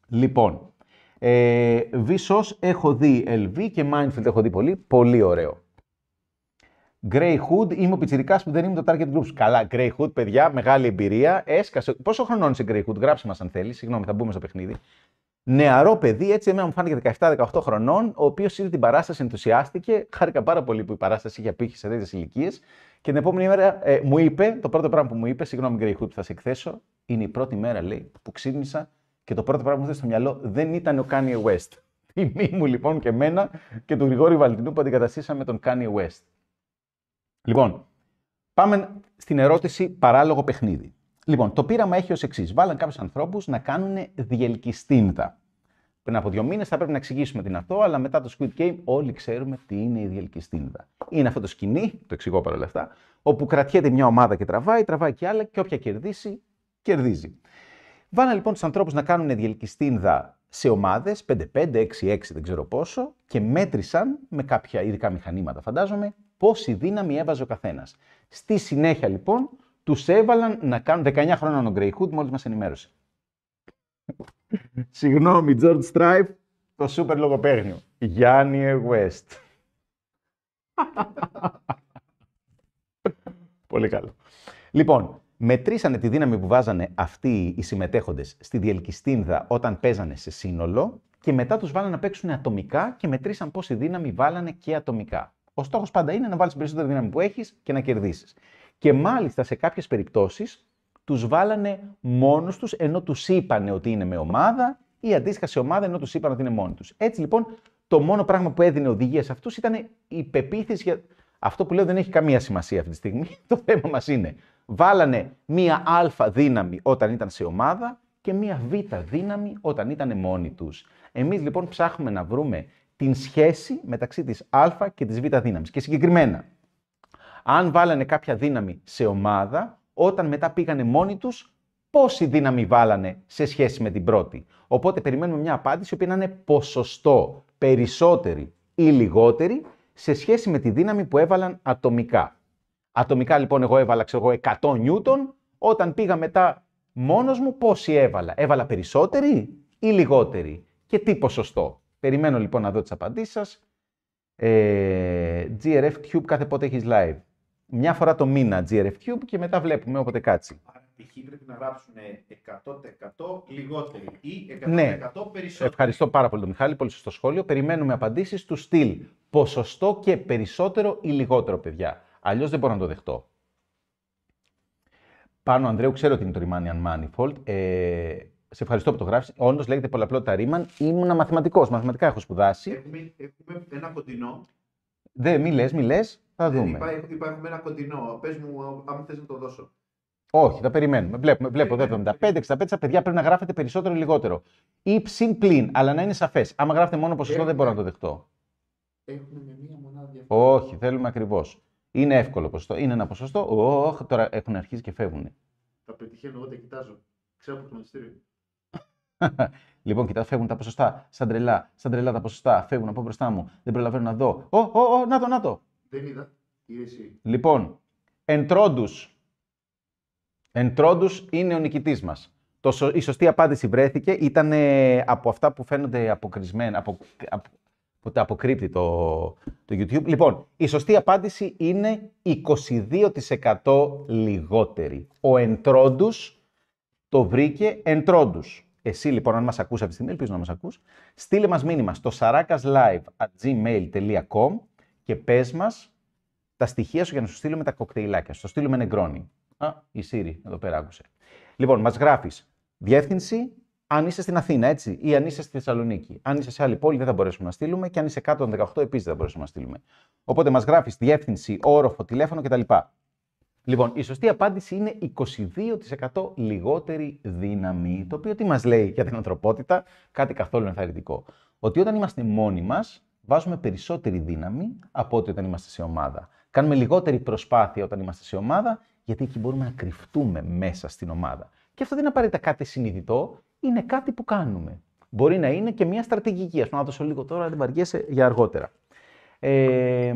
Speaker 2: Λοιπόν, ε, έχω δει LV και Mindfield έχω δει πολύ. Πολύ ωραίο. Grey Hood, είμαι ο Πιτσιρικάς που δεν είμαι το Target Groups. Καλά, Grey Hood, παιδιά, μεγάλη εμπειρία. Έσκασε. Πόσο χρονών είσαι Grey Hood, γράψε μας αν θέλεις. Συγγνώμη, θα μπούμε στο παιχνίδι. Νεαρό παιδί, έτσι εμένα μου φάνηκε 17-18 χρονών, ο οποίος είδε την παράσταση, ενθουσιάστηκε. Χάρηκα πάρα πολύ που η παράσταση είχε απήχηση σε τέτοιες ηλικίες και την επόμενη μέρα ε, μου είπε, το πρώτο πράγμα που μου είπε, συγγνώμη Grey που θα σε εκθέσω, είναι η πρώτη μέρα λέει που ξύπνησα και το πρώτο πράγμα που μου στο μυαλό δεν ήταν ο Kanye West. <laughs> μη μου λοιπόν και εμένα και του Γρηγόρη Βαλτινού που αντικαταστήσαμε τον Kanye West. Λοιπόν, πάμε στην ερώτηση παράλογο παιχνίδι. Λοιπόν, το πείραμα έχει ως εξής. Βάλαν κάποιους ανθρώπους να κάνουν διελκυστήματα πριν από δύο μήνες. Θα πρέπει να εξηγήσουμε την αυτό, αλλά μετά το Squid Game όλοι ξέρουμε τι είναι η διελκυστίνδα. Είναι αυτό το σκηνή, το εξηγώ παρόλα αυτά, όπου κρατιέται μια ομάδα και τραβάει, τραβάει και άλλα και όποια κερδίσει, κερδίζει. Βάνα λοιπόν τους ανθρώπους να κάνουν διελκυστίνδα σε ομάδες, 5-5, 6-6, δεν ξέρω πόσο, και μέτρησαν με κάποια ειδικά μηχανήματα, φαντάζομαι, πόση δύναμη έβαζε ο καθένας. Στη συνέχεια λοιπόν, τους έβαλαν να κάνουν 19 χρόνια ο Γκρέι μόλις μας ενημέρωσε. <laughs> Συγγνώμη, George Stripe, το σούπερ λογοπαίγνιο. Γιάννη West. <laughs> Πολύ καλό. Λοιπόν, μετρήσανε τη δύναμη που βάζανε αυτοί οι συμμετέχοντες στη διελκυστίνδα όταν παίζανε σε σύνολο και μετά τους βάλανε να παίξουν ατομικά και μετρήσαν πόση δύναμη βάλανε και ατομικά. Ο στόχος πάντα είναι να βάλεις περισσότερη δύναμη που έχεις και να κερδίσεις. Και μάλιστα σε κάποιες περιπτώσεις τους βάλανε μόνους τους ενώ τους είπανε ότι είναι με ομάδα ή αντίστοιχα σε ομάδα ενώ τους είπαν ότι είναι μόνοι τους. Έτσι λοιπόν το μόνο πράγμα που έδινε οδηγία σε αυτούς ήταν η πεποίθηση για... Αυτό που λέω δεν έχει καμία σημασία αυτή τη στιγμή. <laughs> το θέμα μας είναι βάλανε μία α δύναμη όταν ήταν σε ομάδα και μία β δύναμη όταν ήταν μόνοι τους. Εμείς λοιπόν ψάχνουμε να βρούμε την σχέση μεταξύ της α και της β δύναμης. Και συγκεκριμένα, αν βάλανε κάποια δύναμη σε ομάδα, όταν μετά πήγανε μόνοι τους πόση δύναμη βάλανε σε σχέση με την πρώτη. Οπότε περιμένουμε μια απάντηση που είναι ποσοστό περισσότερη ή λιγότερη σε σχέση με τη δύναμη που έβαλαν ατομικά. Ατομικά λοιπόν εγώ έβαλα ξέρω, 100 νιούτον, όταν πήγα μετά μόνος μου πόση έβαλα. Έβαλα περισσότερη ή λιγότερη και τι ποσοστό. Περιμένω λοιπόν να δω τις απαντήσεις σας. Ε, GRF Tube κάθε πότε έχεις live μια φορά το μήνα GRFQ και μετά βλέπουμε όποτε κάτσει. Π.χ. πρέπει να γράψουν 100% λιγότερο ή 100% ναι. Ευχαριστώ πάρα πολύ τον Μιχάλη, πολύ σωστό σχόλιο. Περιμένουμε απαντήσεις του στυλ ποσοστό και περισσότερο ή λιγότερο, παιδιά. Αλλιώς δεν μπορώ να το δεχτώ. Πάνω, Ανδρέου, ξέρω ότι είναι το Riemannian Manifold. Ε, σε ευχαριστώ που το γράφεις. Όντως λέγεται πολλαπλότητα Ρίμαν. Ήμουν μαθηματικός. Μαθηματικά έχω σπουδάσει. Έχουμε, έχουμε ένα κοντινό. Δε, μη λες, μη θα δούμε. Υπάρχει, ένα κοντινό. Πες μου, αν θες να το δώσω. Όχι, θα περιμένουμε. Βλέπουμε, βλέπω εδώ 75-65. παιδιά πρέπει να γράφετε περισσότερο ή λιγότερο. Ή ψιν πλην, αλλά να είναι σαφές. Άμα γράφετε μόνο ποσοστό, Έχουμε. δεν μπορώ να το δεχτώ. Έχουμε μία μονάδα Όχι, θέλουμε ακριβώς. Είναι εύκολο ποσοστό. Είναι ένα ποσοστό. Οχ, τώρα έχουν αρχίσει και φεύγουν. Τα πετυχαίνω εγώ, τα κοιτάζω. Ξέρω από το μυστήριο. <laughs> λοιπόν, κοιτά, φεύγουν τα ποσοστά. Σαν τρελά, σαν τρελά τα ποσοστά. Φεύγουν από μπροστά μου. Δεν προλαβαίνω να δω. Ω, ω, ω, να το, να το. Δεν είδα. Λοιπόν, εντρόντους. Εντρόντους είναι ο νικητής μας. η σωστή απάντηση βρέθηκε. Ήταν ε, από αυτά που φαίνονται αποκρισμένα, από, από, που τα αποκρύπτει το, το YouTube. Λοιπόν, η σωστή απάντηση είναι 22% λιγότερη. Ο εντρόντους το βρήκε εντρόντους. Εσύ λοιπόν, αν μας ακούσει αυτή τη στιγμή, ελπίζω να μας ακούς, στείλε μας μήνυμα στο sarakas.live.gmail.com και πες μας τα στοιχεία σου για να σου στείλουμε τα κοκτέιλάκια. Στο στείλουμε νεκρόνι. Α, η Σύρη εδώ πέρα άκουσε. Λοιπόν, μας γράφεις διεύθυνση αν είσαι στην Αθήνα, έτσι, ή αν είσαι στη Θεσσαλονίκη. Αν είσαι σε άλλη πόλη, δεν θα μπορέσουμε να στείλουμε και αν είσαι κάτω των 18, επίσης δεν θα μπορέσουμε να στείλουμε. Οπότε μας γράφεις διεύθυνση, όροφο, τηλέφωνο κτλ. Λοιπόν, η σωστή απάντηση είναι 22% λιγότερη δύναμη, το οποίο τι μας λέει για την ανθρωπότητα, κάτι καθόλου ενθαρρυντικό. Ότι όταν είμαστε μόνοι μας βάζουμε περισσότερη δύναμη από ό,τι όταν είμαστε σε ομάδα. Κάνουμε λιγότερη προσπάθεια όταν είμαστε σε ομάδα, γιατί εκεί μπορούμε να κρυφτούμε μέσα στην ομάδα. Και αυτό δεν είναι απαραίτητα κάτι συνειδητό, είναι κάτι που κάνουμε. Μπορεί να είναι και μια στρατηγική. Ας να δώσω λίγο τώρα, δεν βαριέσαι για αργότερα. Ε,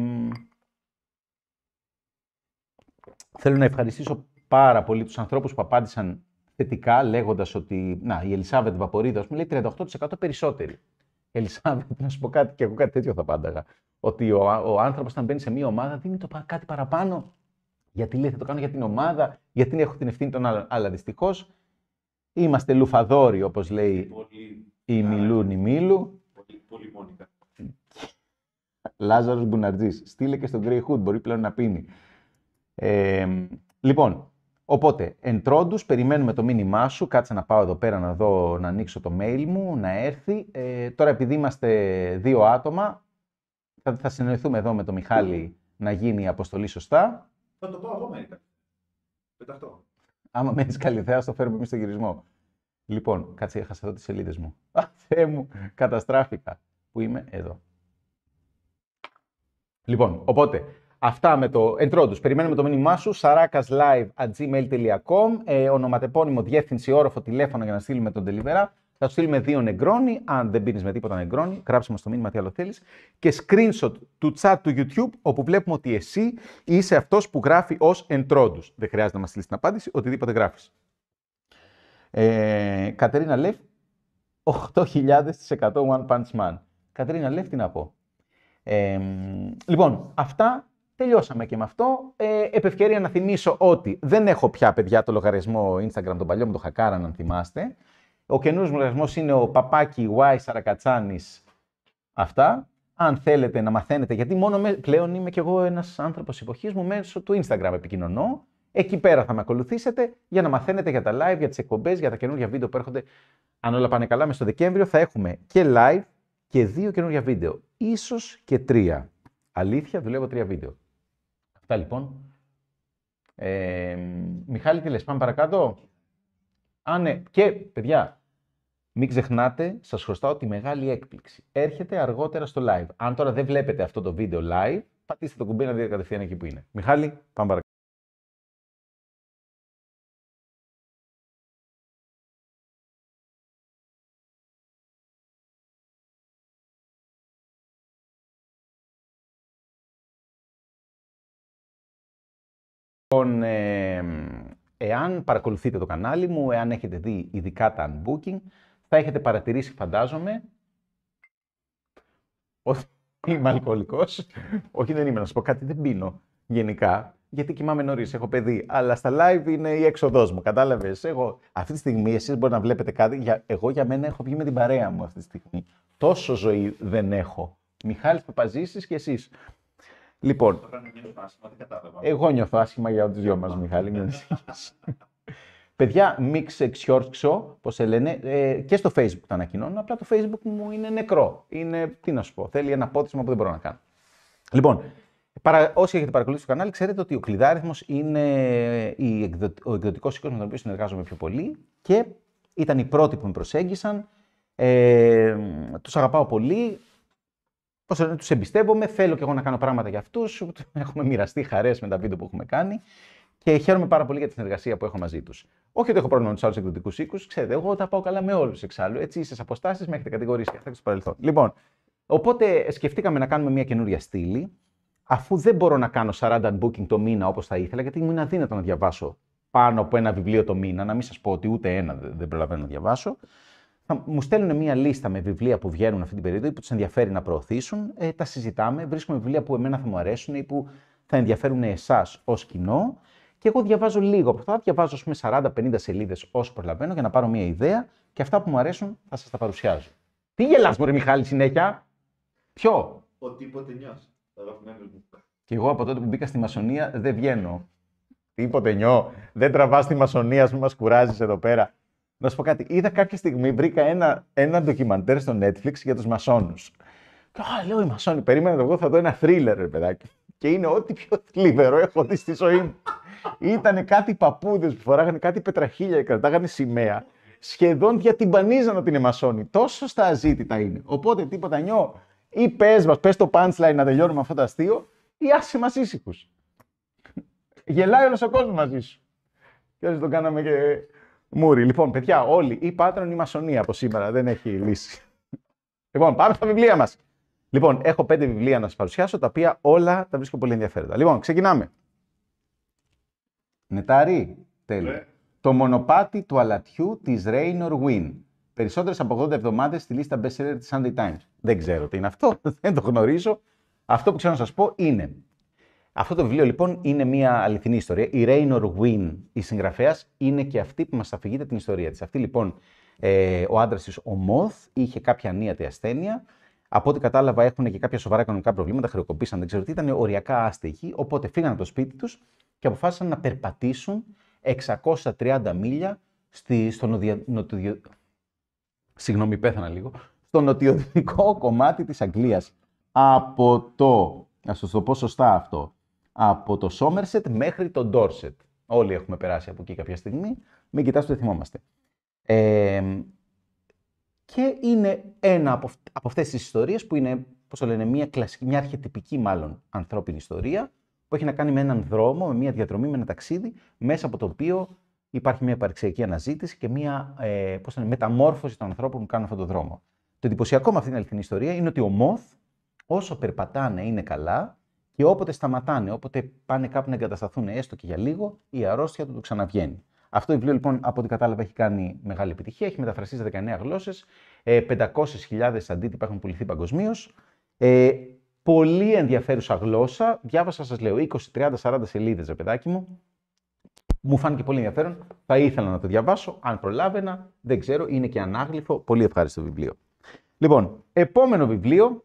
Speaker 2: θέλω να ευχαριστήσω πάρα πολύ τους ανθρώπους που απάντησαν θετικά λέγοντας ότι, να, η Ελισάβετ α μου λέει 38% περισσότερη. Ελισάβετ, <laughs> να σου πω κάτι, και εγώ κάτι τέτοιο θα πάνταγα. Ότι ο, ο άνθρωπος, όταν μπαίνει σε μία ομάδα, δίνει το, κάτι παραπάνω. Γιατί λέει, θα το κάνω για την ομάδα, γιατί έχω την ευθύνη των άλλων. Αλλά δυστυχώς είμαστε λουφαδόροι, όπως λέει η Μιλούνη Μίλου. Πολύ, πολύ μόνικα. Λάζαρος Μπουναρτζής. Στείλε και στον Grey Hood, μπορεί πλέον να πίνει. Ε, λοιπόν, Οπότε, εντρόντου, περιμένουμε το μήνυμά σου. Κάτσε να πάω εδώ πέρα να δω, να ανοίξω το mail μου, να έρθει. Ε, τώρα, επειδή είμαστε δύο άτομα, θα, θα συνοηθούμε εδώ με τον Μιχάλη να γίνει η αποστολή σωστά. Θα το πω εγώ μερικά. Πεταχτώ. Άμα μένεις θέα, το φέρουμε εμείς στο γυρισμό. Λοιπόν, κάτσε, έχασα εδώ τις σελίδες μου. Α, Θεέ μου, καταστράφηκα. Πού είμαι, εδώ. Λοιπόν, οπότε, Αυτά με το εντρόντου. Περιμένουμε το μήνυμά σου. sarakaslive.gmail.com. Ε, ονοματεπώνυμο, διεύθυνση, όροφο, τηλέφωνο για να στείλουμε τον τελειβερά. Θα σου στείλουμε δύο νεκρόνι. Αν δεν πίνεις με τίποτα νεκρόνι, γράψουμε το μήνυμα τι άλλο θέλεις. Και screenshot του chat του YouTube, όπου βλέπουμε ότι εσύ είσαι αυτός που γράφει ως εντρόντου. Δεν χρειάζεται να μας στείλεις την απάντηση, οτιδήποτε γράφεις. Ε, Κατερίνα Λεφ, 8.000% One Punch Man. Κατερίνα Λεφ, τι να πω. Ε, λοιπόν, αυτά Τελειώσαμε και με αυτό. Ε, επ' να θυμίσω ότι δεν έχω πια παιδιά το λογαριασμό Instagram, τον παλιό μου το Χακάρα, αν θυμάστε. Ο καινούριο μου λογαριασμός είναι ο παπάκι Y Σαρακατσάνης. Αυτά. Αν θέλετε να μαθαίνετε, γιατί μόνο με, πλέον είμαι κι εγώ ένας άνθρωπος εποχής μου μέσω του Instagram επικοινωνώ. Εκεί πέρα θα με ακολουθήσετε για να μαθαίνετε για τα live, για τις εκπομπές, για τα καινούργια βίντεο που έρχονται. Αν όλα πάνε καλά, με στο Δεκέμβριο θα έχουμε και live και δύο καινούργια βίντεο. Ίσως και τρία. Αλήθεια, δουλεύω τρία βίντεο. Αυτά λοιπόν. Ε, Μιχάλη, τι λες, πάμε παρακάτω. Α, ναι. Και, παιδιά, μην ξεχνάτε, σας χρωστάω τη μεγάλη έκπληξη. Έρχεται αργότερα στο live. Αν τώρα δεν βλέπετε αυτό το βίντεο live, πατήστε το κουμπί να δείτε κατευθείαν εκεί που είναι. Μιχάλη, πάμε παρακάτω. Λοιπόν, ε, εάν παρακολουθείτε το κανάλι μου, εάν έχετε δει ειδικά τα unbooking, θα έχετε παρατηρήσει, φαντάζομαι, ότι είμαι αλκοολικός. Όχι, δεν είμαι, να σου πω κάτι, δεν πίνω γενικά, γιατί κοιμάμαι νωρίς, έχω παιδί. Αλλά στα live είναι η έξοδός μου, κατάλαβες. Εγώ αυτή τη στιγμή, εσείς μπορεί να βλέπετε κάτι. Για, εγώ για μένα έχω βγει με την παρέα μου αυτή τη στιγμή. Τόσο ζωή δεν έχω. Μιχάλης Παπαζήσης και εσείς. Λοιπόν. Εγώ νιώθω άσχημα για τους δυο μας, Μιχάλη. Μην Παιδιά, μην ξεξιόρξω, πώς σε λένε, ε, και στο Facebook τα ανακοινώνω. Απλά το Facebook μου είναι νεκρό. Είναι, τι να σου πω, θέλει ένα πότισμα που δεν μπορώ να κάνω. Λοιπόν, παρα, όσοι έχετε παρακολουθήσει το κανάλι, ξέρετε ότι ο κλειδάριθμος είναι ε, η ο εκδοτικός οίκος με τον οποίο συνεργάζομαι πιο πολύ και ήταν οι πρώτοι που με προσέγγισαν. Ε, τους αγαπάω πολύ. Πώς τους εμπιστεύομαι, θέλω και εγώ να κάνω πράγματα για αυτούς. <laughs> Έχουμε μοιραστεί χαρές με τα βίντεο που έχουμε κάνει και χαίρομαι πάρα πολύ για τη συνεργασία που έχω μαζί τους. Όχι ότι έχω πρόβλημα με τους άλλους εκδοτικούς οίκους, ξέρετε, εγώ τα πάω καλά με όλους εξάλλου. Έτσι, στι αποστάσει με έχετε κατηγορήσει και αυτά στο παρελθόν. Λοιπόν, οπότε σκεφτήκαμε να κάνουμε μια καινούρια στήλη. Αφού δεν μπορώ να κάνω 40 booking το μήνα όπως θα ήθελα, γιατί μου είναι αδύνατο να διαβάσω πάνω από ένα βιβλίο το μήνα, να μην σας πω ότι ούτε ένα δεν προλαβαίνω να διαβάσω μου στέλνουν μια λίστα με βιβλία που βγαίνουν αυτή την περίοδο ή που τους ενδιαφέρει να προωθήσουν. Ε, τα συζητάμε, βρίσκουμε βιβλία που εμένα θα μου αρέσουν ή που θα ενδιαφέρουν εσάς ως κοινό. Και εγώ διαβάζω λίγο από αυτά. Διαβάζω, ας πούμε, 40-50 σελίδε όσο προλαβαίνω για να πάρω μια ιδέα και αυτά που μου αρέσουν θα σας τα παρουσιάζω. Τι γελάς, Μωρή Μιχάλη, συνέχεια. Ποιο. Ο τίποτε νιός. Και εγώ από τότε που μπήκα στη μασονία δεν βγαίνω. Τίποτε νιώ. Δεν τραβάς τη μασονία, μην μας κουράζεις εδώ πέρα. Να σου πω κάτι. Είδα κάποια στιγμή, βρήκα ένα, ένα ντοκιμαντέρ στο Netflix για τους μασόνους. Και α, λέω, οι μασόνοι, περίμενα εγώ θα δω ένα θρίλερ, ρε παιδάκι. Και είναι ό,τι πιο θλιβερό έχω δει στη ζωή μου. Ήταν κάτι παππούδες που φοράγανε κάτι πετραχίλια και κρατάγανε σημαία. Σχεδόν διατυμπανίζαν ότι είναι μασόνοι. Τόσο στα αζήτητα είναι. Οπότε τίποτα νιώ. Ή πες μας, πες το punchline να τελειώνουμε αυτό το αστείο, ή άσε μας ήσυχους. Γελάει όλος ο κόσμος μαζί σου. Και το κάναμε και Μούρι. Λοιπόν, παιδιά, όλοι ή πάτρον ή μασονία από σήμερα. Δεν έχει λύση. Λοιπόν, πάμε στα βιβλία μας. Λοιπόν, έχω πέντε βιβλία να σας παρουσιάσω, τα οποία όλα τα βρίσκω πολύ ενδιαφέροντα. Λοιπόν, ξεκινάμε. Νετάρι, τέλειο. Ναι. Το μονοπάτι του αλατιού της Raynor Win. Περισσότερες από 80 εβδομάδες στη λίστα best best-seller της Sunday Times. Δεν ξέρω τι είναι αυτό, <laughs> δεν το γνωρίζω. Αυτό που ξέρω να σας πω είναι αυτό το βιβλίο λοιπόν είναι μια αληθινή ιστορία. Η Ρέινορ Γουίν, η συγγραφέας, είναι και αυτή που μας αφηγείται την ιστορία της. Αυτή λοιπόν, ε, ο άντρας της, ο Μοθ, είχε κάποια ανίατη ασθένεια. Από ό,τι κατάλαβα, έχουν και κάποια σοβαρά οικονομικά προβλήματα, χρεοκοπήσαν, δεν ξέρω τι, ήταν οριακά άστεγοι. Οπότε φύγανε από το σπίτι τους και αποφάσισαν να περπατήσουν 630 μίλια στη, στο νοδια... Συγγνώμη, πέθανα λίγο. Στο νοτιοδυτικό κομμάτι της Αγγλίας. Από το, να σας το πω σωστά αυτό, από το Somerset μέχρι το Dorset. Όλοι έχουμε περάσει από εκεί κάποια στιγμή. Μην κοιτάς που θυμόμαστε. Ε, και είναι ένα από, από αυτές τις ιστορίες που είναι, πώς το λένε, μια, κλασική, μια αρχιετυπική μάλλον ανθρώπινη ιστορία που έχει να κάνει με έναν δρόμο, με μια διαδρομή, με ένα ταξίδι μέσα από το οποίο υπάρχει μια υπαρξιακή αναζήτηση και μια ε, πώς λένε, μεταμόρφωση των ανθρώπων που κάνουν αυτόν τον δρόμο. Το εντυπωσιακό με αυτήν την αληθινή ιστορία είναι ότι ο Μοθ, όσο περπατάνε είναι καλά, και όποτε σταματάνε, όποτε πάνε κάπου να εγκατασταθούν έστω και για λίγο, η αρρώστια του, το ξαναβγαίνει. Αυτό το βιβλίο λοιπόν, από ό,τι κατάλαβα, έχει κάνει μεγάλη επιτυχία. Έχει μεταφραστεί σε 19 γλώσσε. 500.000 αντίτυπα έχουν πουληθεί παγκοσμίως. Ε, πολύ ενδιαφέρουσα γλώσσα. Διάβασα, σας λέω, 20, 30, 40 σελίδες, ρε παιδάκι μου. Μου φάνηκε πολύ ενδιαφέρον. Θα ήθελα να το διαβάσω. Αν προλάβαινα, δεν ξέρω. Είναι και ανάγλυφο. Πολύ ευχάριστο βιβλίο. Λοιπόν, επόμενο βιβλίο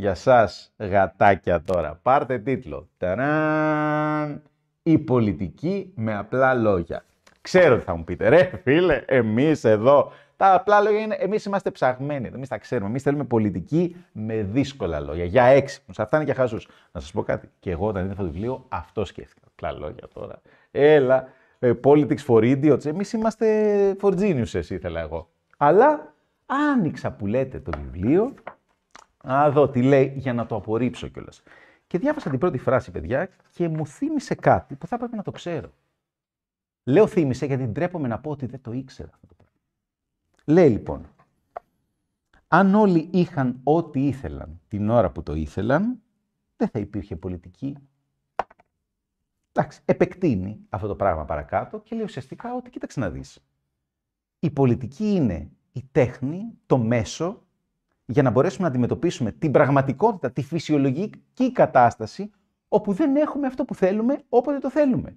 Speaker 2: για σας γατάκια τώρα. Πάρτε τίτλο. Ταραν! Η πολιτική με απλά λόγια. Ξέρω τι θα μου πείτε. Ρε φίλε, εμείς εδώ. Τα απλά λόγια είναι εμείς είμαστε ψαγμένοι. Εμείς τα ξέρουμε. Εμείς θέλουμε πολιτική με δύσκολα λόγια. Για έξυπνους. Αυτά είναι και χαζούς. Να σας πω κάτι. Και εγώ όταν είδα αυτό το βιβλίο αυτό σκέφτηκα. Απλά λόγια τώρα. Έλα. Ε, politics for idiots. Εμείς είμαστε for geniuses ήθελα εγώ. Αλλά άνοιξα που λέτε το βιβλίο Α, δω τι λέει για να το απορρίψω κιόλας. Και διάβασα την πρώτη φράση, παιδιά, και μου θύμισε κάτι που θα έπρεπε να το ξέρω. Λέω θύμισε γιατί ντρέπομαι να πω ότι δεν το ήξερα αυτό το πράγμα. Λέει λοιπόν, αν όλοι είχαν ό,τι ήθελαν την ώρα που το ήθελαν, δεν θα υπήρχε πολιτική. Εντάξει, επεκτείνει αυτό το πράγμα παρακάτω και λέει ουσιαστικά ότι κοίταξε να δεις. Η πολιτική είναι η τέχνη, το μέσο για να μπορέσουμε να αντιμετωπίσουμε την πραγματικότητα, τη φυσιολογική κατάσταση όπου δεν έχουμε αυτό που θέλουμε όποτε το θέλουμε.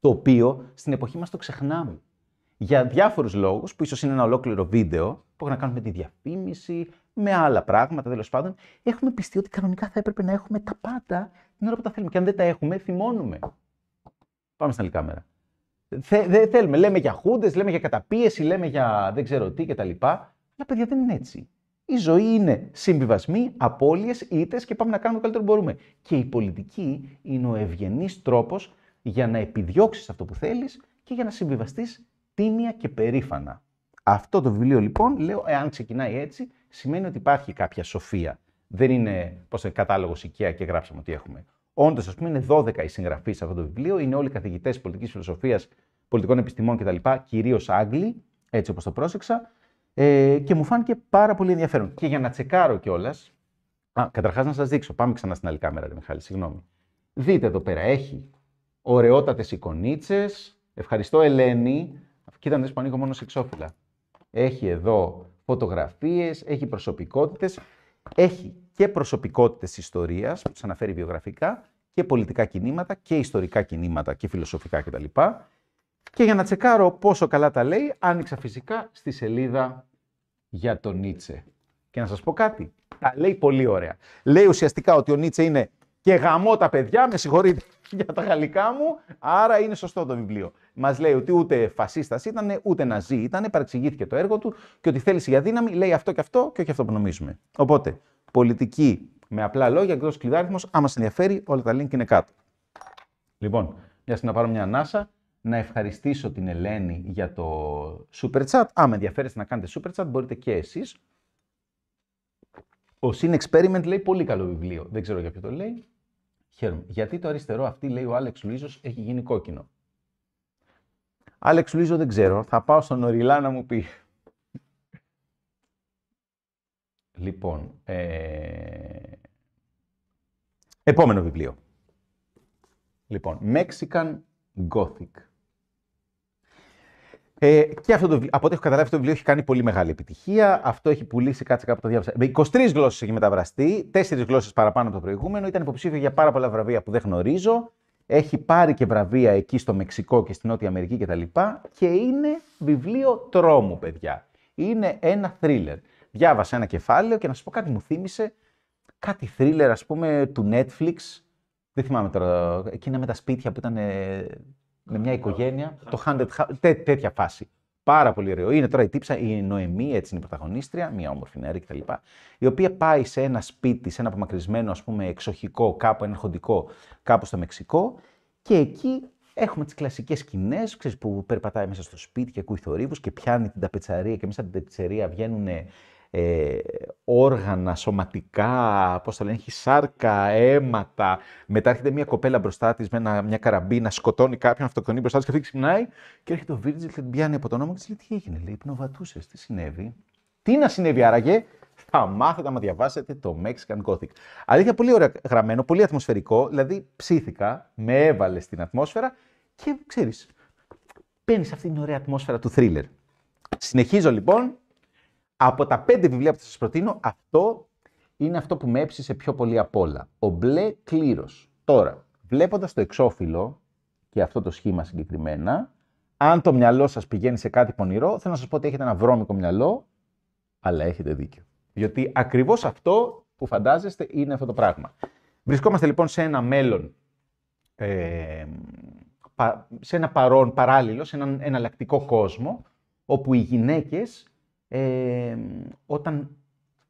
Speaker 2: Το οποίο στην εποχή μας το ξεχνάμε. Για διάφορους λόγους, που ίσως είναι ένα ολόκληρο βίντεο, που έχουν να κάνουν με τη διαφήμιση, με άλλα πράγματα τέλος πάντων, έχουμε πιστεί ότι κανονικά θα έπρεπε να έχουμε τα πάντα την ώρα που τα θέλουμε. Και αν δεν τα έχουμε, θυμώνουμε. Πάμε στην άλλη κάμερα. Θε, δεν θέλουμε. Λέμε για χούντες, λέμε για καταπίεση, λέμε για δεν ξέρω τι κτλ. Αλλά παιδιά δεν είναι έτσι. Η ζωή είναι συμβιβασμοί, απώλειες, ήττες και πάμε να κάνουμε το καλύτερο που μπορούμε. Και η πολιτική είναι ο ευγενής τρόπος για να επιδιώξεις αυτό που θέλεις και για να συμβιβαστείς τίμια και περήφανα. Αυτό το βιβλίο λοιπόν, λέω, εάν ξεκινάει έτσι, σημαίνει ότι υπάρχει κάποια σοφία. Δεν είναι πώς είναι κατάλογος IKEA και γράψαμε ότι έχουμε. Όντως, ας πούμε, είναι 12 οι συγγραφείς σε αυτό το βιβλίο. Είναι όλοι καθηγητές πολιτικής φιλοσοφίας, πολιτικών επιστημών κτλ. Κυρίως Άγγλοι, έτσι όπως το πρόσεξα. Ε, και μου φάνηκε πάρα πολύ ενδιαφέρον. Και για να τσεκάρω κιόλας. Καταρχάς να σας δείξω. Πάμε ξανά στην άλλη κάμερα, ρε Μιχάλη, συγγνώμη. Δείτε εδώ πέρα, έχει ωραιότατες εικονίτσες. Ευχαριστώ, Ελένη. Κοίτα, δεν που ανοίγω μόνο εξώφυλλα. Έχει εδώ φωτογραφίες, έχει προσωπικότητες. Έχει και προσωπικότητες ιστορίας που τις αναφέρει βιογραφικά και πολιτικά κινήματα και ιστορικά κινήματα και φιλοσοφικά κτλ. Και για να τσεκάρω πόσο καλά τα λέει, άνοιξα φυσικά στη σελίδα για τον Νίτσε. Και να σας πω κάτι, τα λέει πολύ ωραία. Λέει ουσιαστικά ότι ο Νίτσε είναι και γαμώ τα παιδιά, με συγχωρείτε <laughs> για τα γαλλικά μου, άρα είναι σωστό το βιβλίο. Μας λέει ότι ούτε φασίστας ήταν, ούτε ναζί ήταν, παρεξηγήθηκε το έργο του και ότι θέληση για δύναμη λέει αυτό και αυτό και όχι αυτό που νομίζουμε. Οπότε, πολιτική με απλά λόγια, εκτό κλειδάριθμος, άμα σας ενδιαφέρει, όλα τα link είναι κάτω. Λοιπόν, μια να πάρω μια ανάσα να ευχαριστήσω την Ελένη για το super chat. Αν με ενδιαφέρεστε να κάνετε super chat, μπορείτε και εσείς. Ο Sin Experiment λέει πολύ καλό βιβλίο. Δεν ξέρω για ποιο το λέει. Χαίρομαι. Γιατί το αριστερό αυτή, λέει ο Άλεξ Λουίζος, έχει γίνει κόκκινο. Άλεξ Λουίζο δεν ξέρω. Θα πάω στον Οριλά να μου πει. Λοιπόν, ε... επόμενο βιβλίο. Λοιπόν, Mexican Gothic. Ε, και αυτό το βιβλίο, από ό,τι έχω καταλάβει, αυτό το βιβλίο έχει κάνει πολύ μεγάλη επιτυχία. Αυτό έχει πουλήσει, κάτσε κάπου το διάβασα. Με 23 γλώσσες έχει μεταβραστεί, 4 γλώσσες παραπάνω από το προηγούμενο. Ήταν υποψήφιο για πάρα πολλά βραβεία που δεν γνωρίζω. Έχει πάρει και βραβεία εκεί στο Μεξικό και στη Νότια Αμερική κτλ. Και, και είναι βιβλίο τρόμου, παιδιά. Είναι ένα θρίλερ. Διάβασα ένα κεφάλαιο και να σας πω κάτι μου θύμισε κάτι θρίλερ, ας πούμε, του Netflix. Δεν θυμάμαι τώρα. Εκείνα με τα σπίτια που ήταν ε, με μια οικογένεια. Το Handed τέ, τέτοια φάση. Πάρα πολύ ωραίο. Είναι τώρα η τύψα, η Νοεμή, έτσι είναι η πρωταγωνίστρια, μια όμορφη νεαρή κτλ. Η οποία πάει σε ένα σπίτι, σε ένα απομακρυσμένο, ας πούμε, εξοχικό, κάπου ένα κάπου στο Μεξικό. Και εκεί Έχουμε τις κλασικές σκηνές που περπατάει μέσα στο σπίτι και ακούει θορύβους και πιάνει την ταπετσαρία. Και μέσα από την ταπετσαρία βγαίνουν ε, όργανα, σωματικά, πώς θα λένε, έχει σάρκα, αίματα. Μετά έρχεται μια κοπέλα μπροστά της με ένα, μια καραμπίνα, σκοτώνει κάποιον, αυτοκτονεί μπροστά της και αυτή ξυπνάει. Και έρχεται ο Βίρτζιλ και την πιάνει από το νόμο και της λέει: Τι έγινε, λέει, πνοβατούσε, τι συνέβη. Τι να συνέβη άραγε, θα μάθετε να διαβάσετε το Mexican Gothic. Αλήθεια, πολύ ωραία γραμμένο, πολύ ατμοσφαιρικό, δηλαδή ψήθηκα, με έβαλε στην ατμόσφαιρα και ξέρεις παίρνει αυτή την ωραία ατμόσφαιρα του thriller. Συνεχίζω λοιπόν από τα πέντε βιβλία που θα σας προτείνω, αυτό είναι αυτό που με έψησε πιο πολύ απ' όλα. Ο μπλε κλήρος. Τώρα, βλέποντας το εξώφυλλο και αυτό το σχήμα συγκεκριμένα, αν το μυαλό σας πηγαίνει σε κάτι πονηρό, θέλω να σας πω ότι έχετε ένα βρώμικο μυαλό, αλλά έχετε δίκιο. Γιατί ακριβώς αυτό που φαντάζεστε είναι αυτό το πράγμα. Βρισκόμαστε λοιπόν σε ένα μέλλον, ε, σε ένα παρόν παράλληλο, σε έναν εναλλακτικό κόσμο, όπου οι γυναίκες ε, όταν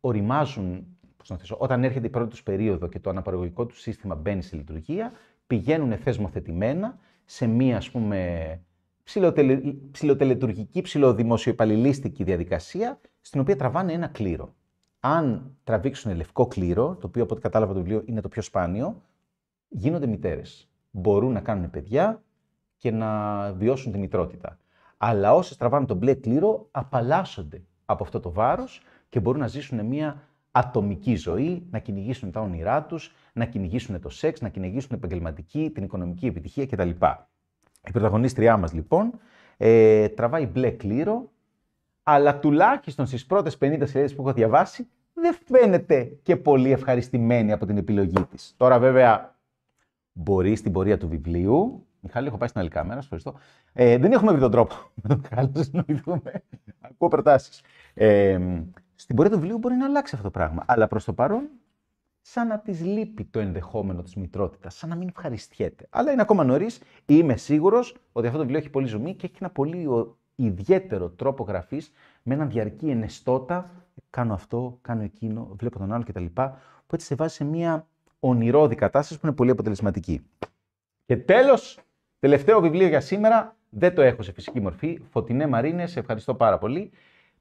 Speaker 2: οριμάζουν, πώς να θέσω, όταν έρχεται η πρώτη τους περίοδο και το αναπαραγωγικό τους σύστημα μπαίνει στη λειτουργία, πηγαίνουν θεσμοθετημένα σε μία, ας πούμε, ψηλοτελε, ψηλοτελετουργική, ψηλοδημοσιοπαλληλίστικη διαδικασία, στην οποία τραβάνε ένα κλήρο. Αν τραβήξουν λευκό κλήρο, το οποίο από ό,τι κατάλαβα το βιβλίο είναι το πιο σπάνιο, γίνονται μητέρες. Μπορούν να κάνουν παιδιά και να βιώσουν τη μητρότητα. Αλλά όσες τραβάνε τον μπλε κλήρο, απαλλάσσονται από αυτό το βάρος και μπορούν να ζήσουν μια ατομική ζωή, να κυνηγήσουν τα όνειρά τους, να κυνηγήσουν το σεξ, να κυνηγήσουν επαγγελματική, την οικονομική επιτυχία κτλ. Η πρωταγωνίστριά μας λοιπόν ε, τραβάει μπλε κλήρο, αλλά τουλάχιστον στις πρώτες 50 σελίδες που έχω διαβάσει δεν φαίνεται και πολύ ευχαριστημένη από την επιλογή της. Τώρα βέβαια μπορεί στην πορεία του βιβλίου Μιχάλη, έχω πάει στην άλλη κάμερα, ευχαριστώ. Ε, δεν έχουμε βρει τον τρόπο <laughs> με τον Μιχάλη να συνοηθούμε. Ακούω προτάσεις. Ε, στην πορεία του βιβλίου μπορεί να αλλάξει αυτό το πράγμα. Αλλά προς το παρόν, σαν να της λείπει το ενδεχόμενο της μητρότητας, σαν να μην ευχαριστιέται. Αλλά είναι ακόμα νωρίς. Είμαι σίγουρος ότι αυτό το βιβλίο έχει πολύ ζωή και έχει ένα πολύ ιδιαίτερο τρόπο γραφής με έναν διαρκή εναιστώτα. Κάνω αυτό, κάνω εκείνο, βλέπω τον άλλο κτλ. Που έτσι σε βάζει σε μια ονειρόδη κατάσταση που είναι πολύ αποτελεσματική. Και τέλος, Τελευταίο βιβλίο για σήμερα, δεν το έχω σε φυσική μορφή. Φωτεινέ Μαρίνες, σε ευχαριστώ πάρα πολύ.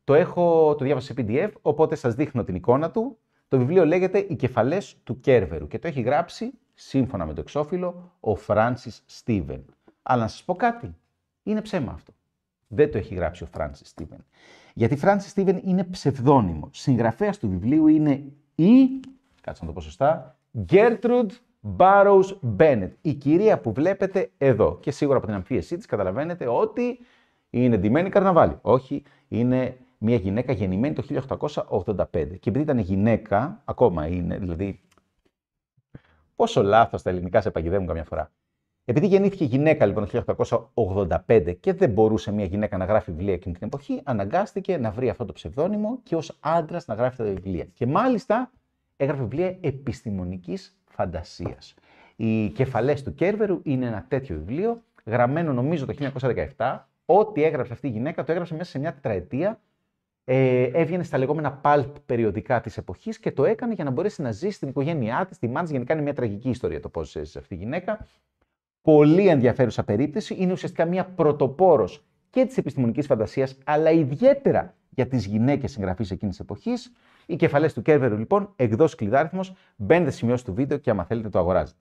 Speaker 2: Το, έχω, το διάβασα σε PDF, οπότε σας δείχνω την εικόνα του. Το βιβλίο λέγεται «Οι κεφαλές του Κέρβερου» και το έχει γράψει, σύμφωνα με το εξώφυλλο, ο Φράνσις Στίβεν. Αλλά να σας πω κάτι, είναι ψέμα αυτό. Δεν το έχει γράψει ο φράνσις Στίβεν. Γιατί Φράνσις Στίβεν είναι ψευδόνυμος. Συγγραφέας του βιβλίου είναι η, κάτσε να το πω σωστά, Gertrude Barrows Bennett, η κυρία που βλέπετε εδώ. Και σίγουρα από την αμφίεσή της καταλαβαίνετε ότι είναι ντυμένη καρναβάλι. Όχι, είναι μια γυναίκα γεννημένη το 1885. Και επειδή ήταν γυναίκα, ακόμα είναι, δηλαδή... Πόσο λάθος τα ελληνικά σε παγιδεύουν καμιά φορά. Επειδή γεννήθηκε γυναίκα λοιπόν το 1885 και δεν μπορούσε μια γυναίκα να γράφει βιβλία εκείνη την εποχή, αναγκάστηκε να βρει αυτό το ψευδόνυμο και ως άντρας να γράφει τα βιβλία. Και μάλιστα έγραφε βιβλία επιστημονικής φαντασίας. Οι κεφαλές του Κέρβερου είναι ένα τέτοιο βιβλίο, γραμμένο νομίζω το 1917. Ό,τι έγραψε αυτή η γυναίκα το έγραψε μέσα σε μια τετραετία. Ε, έβγαινε στα λεγόμενα pulp περιοδικά της εποχής και το έκανε για να μπορέσει να ζήσει στην οικογένειά της, τη μάνα. Γενικά είναι μια τραγική ιστορία το πώς ζήσει αυτή η γυναίκα. Πολύ ενδιαφέρουσα περίπτωση. Είναι ουσιαστικά μια πρωτοπόρος και της επιστημονικής φαντασίας, αλλά ιδιαίτερα για τις γυναίκες συγγραφείς εκείνης εποχής. Οι κεφαλές του Κέρβερου λοιπόν, εκδό κλειδάριθμο, μπαίνετε σημειώσεις του βίντεο και άμα θέλετε το αγοράζετε.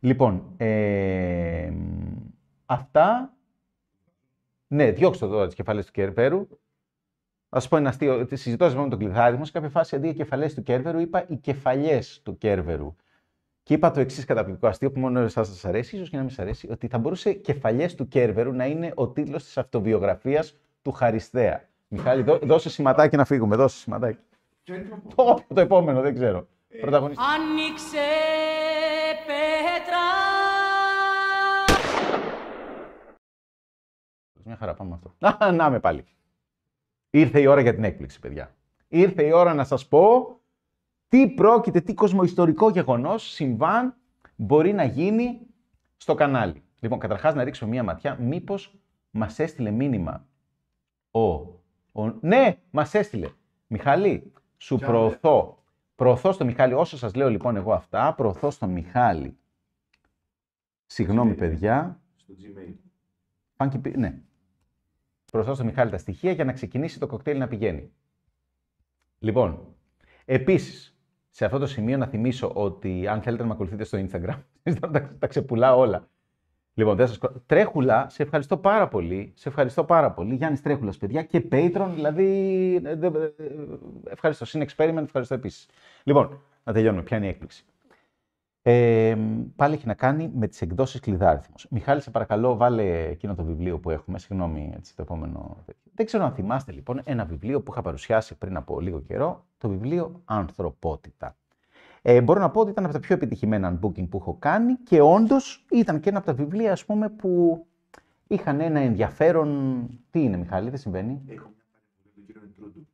Speaker 2: Λοιπόν, ε, αυτά. Ναι, διώξτε τώρα τις κεφαλές του Κέρβερου. Θα πω ένα αστείο. Συζητώντας με τον κλειδάριθμο, σε κάποια φάση αντί για κεφαλές του Κέρβερου, είπα οι κεφαλιές του Κέρβερου. Και είπα το εξής καταπληκτικό αστείο που μόνο εσάς σας αρέσει, ίσως και να μην σας αρέσει, ότι θα μπορούσε κεφαλιές του Κέρβερου να είναι ο τίτλος της αυτοβιογραφίας του Χαριστέα. Μιχάλη, δώ, δώσε σηματάκι να φύγουμε. Δώσε σηματάκι. Το, επόμενο, δεν ξέρω. Ε, Πρωταγωνιστή.
Speaker 1: Άνοιξε πέτρα.
Speaker 2: Μια χαρά, πάμε αυτό. Να με πάλι. Ήρθε η ώρα για την έκπληξη, παιδιά. Ήρθε η ώρα να σας πω τι πρόκειται, τι κοσμοϊστορικό γεγονός, συμβάν μπορεί να γίνει στο κανάλι. Λοιπόν, καταρχάς να ρίξω μία ματιά, μήπως μας έστειλε μήνυμα ο ο... Ναι, μας έστειλε. Μιχαλή, σου προωθώ. Προωθώ στο Μιχάλη, όσο σας λέω λοιπόν εγώ αυτά, προωθώ στο Μιχάλη. Συγγνώμη παιδιά. Στο Gmail. Ναι. Προωθώ στο Μιχάλη τα στοιχεία για να ξεκινήσει το κοκτέιλ να πηγαίνει. Λοιπόν, επίσης, σε αυτό το σημείο να θυμίσω ότι αν θέλετε να με ακολουθείτε στο Instagram, <laughs> τα ξεπουλάω όλα. Λοιπόν, δεν σας... Τρέχουλα, σε ευχαριστώ πάρα πολύ. Σε ευχαριστώ πάρα πολύ. Γιάννης Τρέχουλας, παιδιά. Και Patreon, δηλαδή. Ε, ε, ευχαριστώ. Συν experiment, ευχαριστώ επίσης. Λοιπόν, να τελειώνουμε. Ποια είναι η έκπληξη. Ε, πάλι έχει να κάνει με τις εκδόσεις κλειδάριθμος. Μιχάλη, σε παρακαλώ, βάλε εκείνο το βιβλίο που έχουμε. Συγγνώμη, έτσι, το επόμενο. Δεν ξέρω αν θυμάστε λοιπόν ένα βιβλίο που είχα παρουσιάσει πριν από λίγο καιρό. Το βιβλίο Ανθρωπότητα. Ε, μπορώ να πω ότι ήταν από τα πιο επιτυχημένα unbooking που έχω κάνει και όντως ήταν και ένα από τα βιβλία ας πούμε, που είχαν ένα ενδιαφέρον. Τι είναι, Μιχάλη, δεν συμβαίνει. Έχω μια παρεμβολή του κύριο Εντρούντου.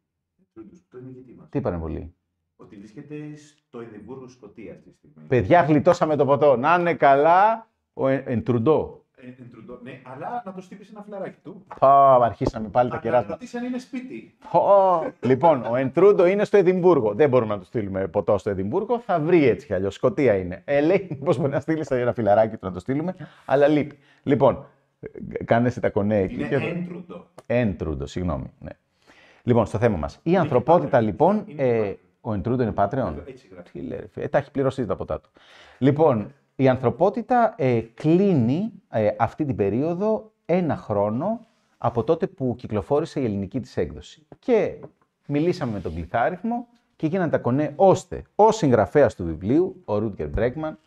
Speaker 2: Το είναι Τι παρεμβολή. Ότι βρίσκεται στο Εδιμβούργο Σκοτία αυτή Παιδιά, γλιτώσαμε το ποτό. Να είναι καλά. Ο Εντρούντο. Ε, ναι, αλλά να το στείλεις ένα φιλαράκι του. Πω, αρχίσαμε πάλι τα κεράσματα. Να ρωτήσει αν είναι σπίτι. λοιπόν, ο Εντρούντο είναι στο Εδιμβούργο. Δεν μπορούμε να του στείλουμε ποτό στο Εδιμβούργο. Θα βρει έτσι κι αλλιώς. Σκοτία είναι. Ε, πώ μπορεί να στείλεις ένα φιλαράκι του να το στείλουμε, αλλά λείπει. Λοιπόν, ε, κάνε τα κονέ εκεί. Είναι Εντρούντο. Εντρούντο, συγγνώμη. Ναι. Λοιπόν, στο θέμα μας. Η ανθρωπότητα λοιπόν. ε, ο Εντρούντο είναι πατρεόν. Έτσι γράφει. Ε, τα έχει πληρώσει τα ποτά του. Λοιπόν, η ανθρωπότητα ε, κλείνει ε, αυτή την περίοδο ένα χρόνο από τότε που κυκλοφόρησε η ελληνική της έκδοση. Και μιλήσαμε με τον Κληθάριθμο και γίνανε τα κονέ ώστε ο συγγραφέας του βιβλίου, ο Ρούτκερ Μπρέκμαν,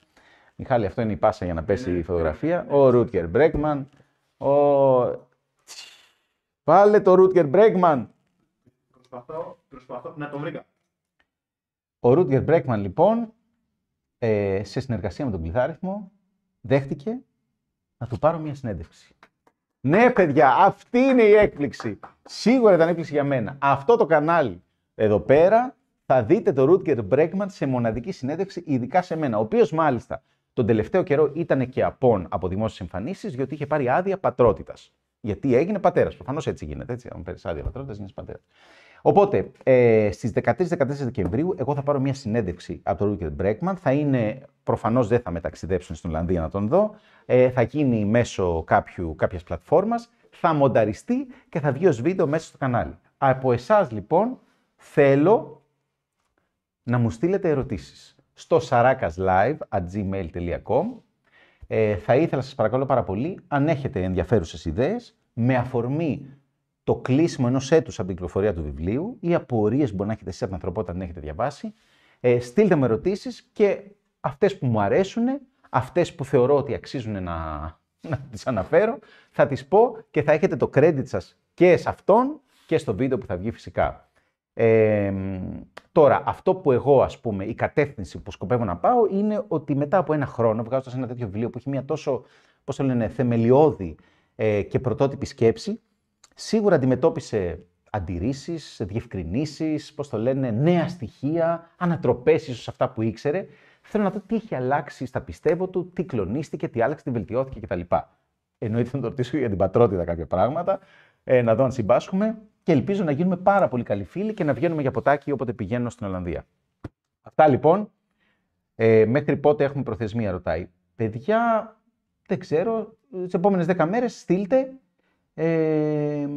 Speaker 2: Μιχάλη, αυτό είναι η πάσα για να πέσει η ναι. φωτογραφία, ο Ρούτκερ Μπρέκμαν, ο... Βάλε το Ρούτκερ Μπρέκμαν! Προσπαθώ, προσπαθώ να τον βρήκα. Ο Ρούτκερ Μπρέκμαν, λοιπόν, ε, σε συνεργασία με τον πληθάριθμο, δέχτηκε να του πάρω μια συνέντευξη. Ναι, παιδιά, αυτή είναι η έκπληξη. Σίγουρα ήταν έκπληξη για μένα. Αυτό το κανάλι εδώ πέρα θα δείτε το Ρούτγκερ Bregman σε μοναδική συνέντευξη, ειδικά σε μένα, ο οποίος μάλιστα τον τελευταίο καιρό ήταν και απόν από δημόσιες εμφανίσεις, διότι είχε πάρει άδεια πατρότητας. Γιατί έγινε πατέρας. Προφανώς έτσι γίνεται. Έτσι, αν παίρνεις άδεια πατρότητα, γίνει πατέρας. Οπότε, ε, στις 13-14 Δεκεμβρίου, εγώ θα πάρω μια συνέντευξη από τον Ρούκερ Μπρέκμαν. Θα είναι, προφανώς δεν θα μεταξιδέψουν στην Ολλανδία να τον δω. Ε, θα γίνει μέσω κάποιας πλατφόρμας. Θα μονταριστεί και θα βγει ως βίντεο μέσα στο κανάλι. Από εσάς λοιπόν θέλω να μου στείλετε ερωτήσεις. στο sarakas.live.gmail.com ε, θα ήθελα σας παρακαλώ πάρα πολύ, αν έχετε ενδιαφέρουσες ιδέες, με αφορμή το κλείσιμο ενός έτους από την κυκλοφορία του βιβλίου ή απορίες που μπορεί να έχετε εσείς από την ανθρωπότητα αν έχετε διαβάσει, ε, στείλτε με ερωτήσεις και αυτές που μου αρέσουν, αυτές που θεωρώ ότι αξίζουν να, να τις αναφέρω, θα τις πω και θα έχετε το credit σας και σε αυτόν και στο βίντεο που θα βγει φυσικά. Ε, τώρα, αυτό που εγώ, ας πούμε, η κατεύθυνση που σκοπεύω να πάω είναι ότι μετά από ένα χρόνο, βγάζοντας ένα τέτοιο βιβλίο που έχει μια τόσο, πώς το λένε, θεμελιώδη ε, και πρωτότυπη σκέψη, σίγουρα αντιμετώπισε αντιρρήσεις, διευκρινήσεις, πώς το λένε, νέα στοιχεία, ανατροπές ίσως αυτά που ήξερε. Θέλω να δω τι έχει αλλάξει στα πιστεύω του, τι κλονίστηκε, τι άλλαξε, τι βελτιώθηκε κτλ. Εννοείται να το ρωτήσω για την πατρότητα κάποια πράγματα, ε, να δω αν συμπάσχουμε και ελπίζω να γίνουμε πάρα πολύ καλοί φίλοι και να βγαίνουμε για ποτάκι όποτε πηγαίνω στην Ολλανδία. Αυτά λοιπόν. Ε, μέχρι πότε έχουμε προθεσμία, ρωτάει. Παιδιά, δεν ξέρω. Τις επόμενες 10 μέρες στείλτε ε,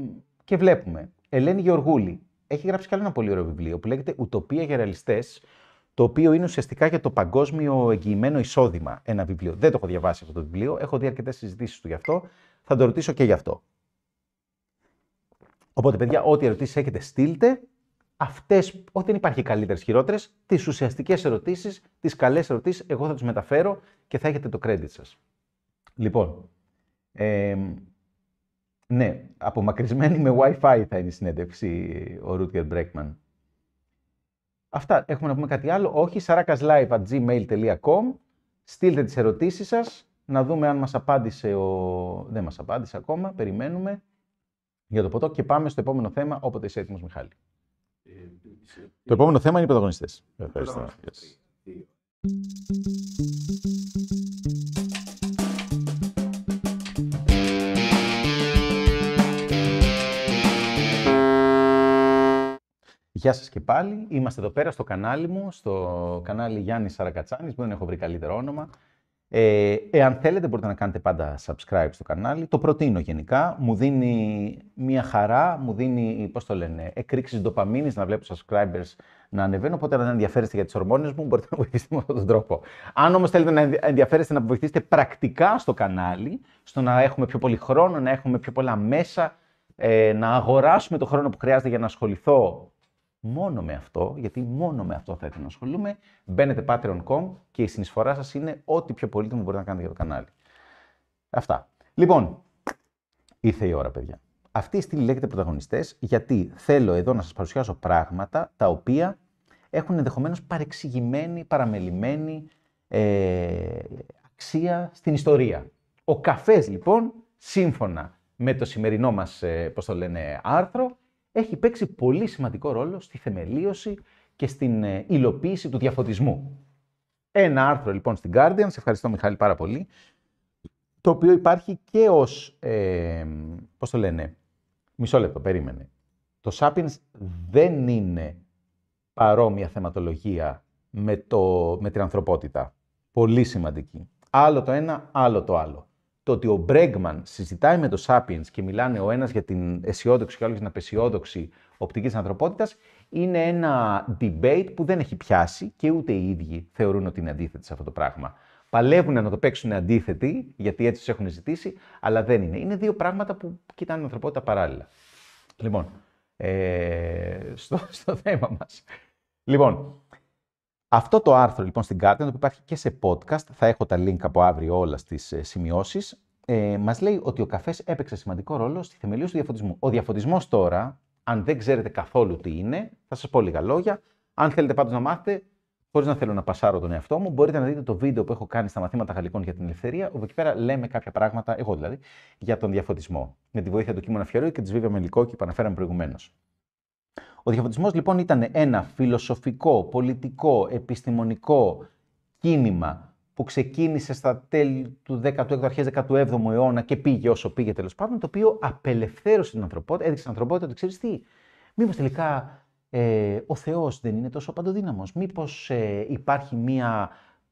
Speaker 2: και βλέπουμε. Ελένη Γεωργούλη έχει γράψει κι άλλο ένα πολύ ωραίο βιβλίο που λέγεται Ουτοπία για ρεαλιστές, το οποίο είναι ουσιαστικά για το παγκόσμιο εγγυημένο εισόδημα. Ένα βιβλίο. Δεν το έχω διαβάσει αυτό το βιβλίο. Έχω δει αρκετές συζητήσεις του γι' αυτό. Θα το ρωτήσω και γι' αυτό. Οπότε, παιδιά, ό,τι ερωτήσεις έχετε, στείλτε. Αυτές, ό,τι δεν υπάρχει καλύτερες, χειρότερες, τις ουσιαστικές ερωτήσεις, τις καλές ερωτήσεις, εγώ θα τις μεταφέρω και θα έχετε το credit σας. Λοιπόν, ε, ναι, απομακρυσμένη με Wi-Fi θα είναι η συνέντευξη ο Ρούτγερ Μπρέκμαν. Αυτά. Έχουμε να πούμε κάτι άλλο. Όχι, sarakaslive.gmail.com. Στείλτε τις ερωτήσεις σας, να δούμε αν μας απάντησε ο... Δεν μας απάντησε ακόμα, περιμένουμε για το ποτό και πάμε στο επόμενο θέμα όποτε είσαι έτοιμος Μιχάλη. Ε, το επόμενο θέμα είναι οι πρωταγωνιστές. Ευχαριστώ. Γεια σας και πάλι. Είμαστε εδώ πέρα στο κανάλι μου, στο κανάλι Γιάννης Σαρακατσάνης, που δεν έχω βρει καλύτερο όνομα. Ε, εάν θέλετε μπορείτε να κάνετε πάντα subscribe στο κανάλι. Το προτείνω γενικά. Μου δίνει μια χαρά, μου δίνει, πώς το λένε, εκρήξεις ντοπαμίνης να βλέπω subscribers να ανεβαίνω. Οπότε αν ενδιαφέρεστε για τις ορμόνες μου μπορείτε να βοηθήσετε με αυτόν τον τρόπο. Αν όμως θέλετε να ενδιαφέρεστε να βοηθήσετε πρακτικά στο κανάλι, στο να έχουμε πιο πολύ χρόνο, να έχουμε πιο πολλά μέσα, ε, να αγοράσουμε το χρόνο που χρειάζεται για να ασχοληθώ μόνο με αυτό, γιατί μόνο με αυτό θα ήθελα να ασχολούμαι. Μπαίνετε patreon.com και η συνεισφορά σας είναι ό,τι πιο πολύτιμο μπορείτε να κάνετε για το κανάλι. Αυτά. Λοιπόν, ήρθε η ώρα, παιδιά. Αυτή η στήλη λέγεται πρωταγωνιστές, γιατί θέλω εδώ να σας παρουσιάσω πράγματα τα οποία έχουν ενδεχομένως παρεξηγημένη, παραμελημένη ε, αξία στην ιστορία. Ο καφές, λοιπόν, σύμφωνα με το σημερινό μας, ε, το λένε, άρθρο, έχει παίξει πολύ σημαντικό ρόλο στη θεμελίωση και στην ε, υλοποίηση του διαφωτισμού. Ένα άρθρο λοιπόν στην Guardian, σε ευχαριστώ Μιχάλη πάρα πολύ, το οποίο υπάρχει και ως, ε, πώς το λένε, μισό λεπτό, περίμενε. Το Sapiens δεν είναι παρόμοια θεματολογία με, το, με την ανθρωπότητα. Πολύ σημαντική. Άλλο το ένα, άλλο το άλλο το ότι ο Μπρέγκμαν συζητάει με το Σάπιενς και μιλάνε ο ένας για την αισιόδοξη και ο άλλος για την απεσιόδοξη οπτικής ανθρωπότητας είναι ένα debate που δεν έχει πιάσει και ούτε οι ίδιοι θεωρούν ότι είναι αντίθετοι σε αυτό το πράγμα. Παλεύουν να το παίξουν αντίθετοι, γιατί έτσι τους έχουν ζητήσει, αλλά δεν είναι. Είναι δύο πράγματα που κοιτάνε την ανθρωπότητα παράλληλα. Λοιπόν, ε, στο, στο θέμα μας. Λοιπόν, αυτό το άρθρο λοιπόν στην Guardian, το οποίο υπάρχει και σε podcast, θα έχω τα link από αύριο όλα στις σημειώσει. σημειώσεις, ε, μας λέει ότι ο καφές έπαιξε σημαντικό ρόλο στη θεμελίωση του διαφωτισμού. Ο διαφωτισμός τώρα, αν δεν ξέρετε καθόλου τι είναι, θα σας πω λίγα λόγια. Αν θέλετε πάντως να μάθετε, χωρίς να θέλω να πασάρω τον εαυτό μου, μπορείτε να δείτε το βίντεο που έχω κάνει στα μαθήματα Γαλλικών για την Ελευθερία, όπου εκεί πέρα λέμε κάποια πράγματα, εγώ δηλαδή, για τον διαφωτισμό. Με τη βοήθεια του Κίμωνα Φιωρίου και της Βίβια Μελικόκη και που αναφέραμε προηγουμένως. Ο διαφωτισμός λοιπόν ήταν ένα φιλοσοφικό, πολιτικό, επιστημονικό κίνημα που ξεκίνησε στα τέλη του 16ου, αρχές 17ου αιώνα και πήγε όσο πήγε τέλος πάντων, το οποίο απελευθέρωσε την ανθρωπότητα, έδειξε την ανθρωπότητα ότι ξέρεις τι, μήπως τελικά ε, ο Θεός δεν είναι τόσο παντοδύναμος, μήπως ε, υπάρχει μία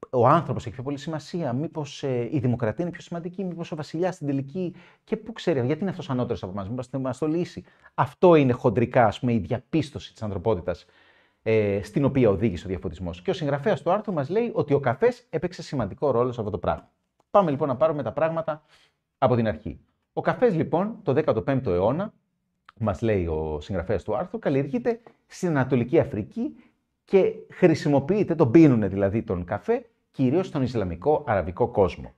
Speaker 2: ο άνθρωπος έχει πιο πολύ σημασία, μήπως ε, η δημοκρατία είναι πιο σημαντική, μήπως ο βασιλιάς στην τελική. Και πού ξέρει, γιατί είναι αυτός ανώτερος από εμάς, μήπως θα μας το λύσει. Αυτό είναι χοντρικά ας πούμε, η διαπίστωση της ανθρωπότητας ε, στην οποία οδήγησε ο διαφωτισμός. Και ο συγγραφέας του άρθρου μας λέει ότι ο καφές έπαιξε σημαντικό ρόλο σε αυτό το πράγμα. Πάμε λοιπόν να πάρουμε τα πράγματα από την αρχή. Ο καφές λοιπόν το 15ο αιώνα, μας λέει ο συγγραφέας του άρθρου, καλλιεργείται στην Ανατολική Αφρική και χρησιμοποιείται, τον πίνουν δηλαδή τον καφέ, κυρίως στον Ισλαμικό Αραβικό κόσμο.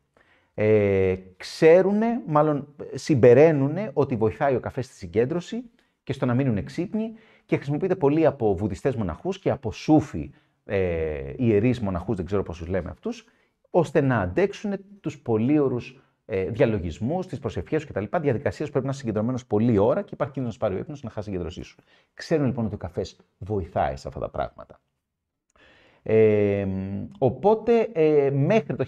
Speaker 2: Ε, ξέρουν, μάλλον συμπεραίνουν ότι βοηθάει ο καφές στη συγκέντρωση και στο να μείνουν εξύπνοι και χρησιμοποιείται πολύ από βουδιστές μοναχούς και από σούφι ε, ιερείς μοναχούς, δεν ξέρω πώς τους λέμε αυτούς, ώστε να αντέξουν τους πολύωρους ε, διαλογισμούς, τις προσευχές κτλ. Διαδικασίες που πρέπει να είσαι συγκεντρωμένος πολλή ώρα και υπάρχει κίνδυνος να πάρει ο ύπνος να χάσει την σου. Ξέρουν λοιπόν ότι ο καφές βοηθάει σε αυτά τα πράγματα οπότε ε, μέχρι το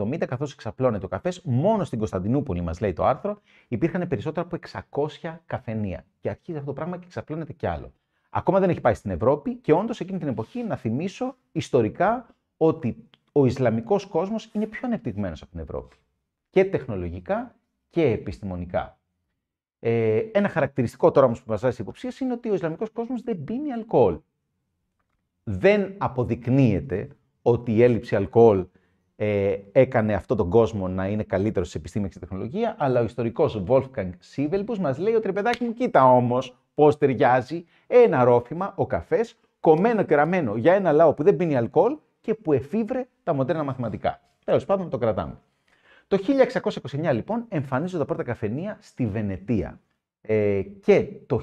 Speaker 2: 1570, καθώς εξαπλώνεται ο καφές, μόνο στην Κωνσταντινούπολη μας λέει το άρθρο, υπήρχαν περισσότερα από 600 καφενεία. Και αρχίζει αυτό το πράγμα και εξαπλώνεται κι άλλο. Ακόμα δεν έχει πάει στην Ευρώπη και όντως εκείνη την εποχή να θυμίσω ιστορικά ότι ο Ισλαμικός κόσμος είναι πιο ανεπτυγμένος από την Ευρώπη. Και τεχνολογικά και επιστημονικά. Ε, ένα χαρακτηριστικό τώρα όμως που μας βάζει υποψίες είναι ότι ο Ισλαμικός κόσμος δεν πίνει αλκοόλ δεν αποδεικνύεται ότι η έλλειψη αλκοόλ ε, έκανε αυτόν τον κόσμο να είναι καλύτερος σε επιστήμη και τεχνολογία, αλλά ο ιστορικός Wolfgang Sievelbus μας λέει ότι ρε παιδάκι μου, κοίτα όμως πώς ταιριάζει ένα ρόφημα, ο καφές, κομμένο και ραμμένο για ένα λαό που δεν πίνει αλκοόλ και που εφήβρε τα μοντέρνα μαθηματικά. Τέλος πάντων, το κρατάμε. Το 1629 λοιπόν εμφανίζονται τα πρώτα καφενεία στη Βενετία. Ε, και το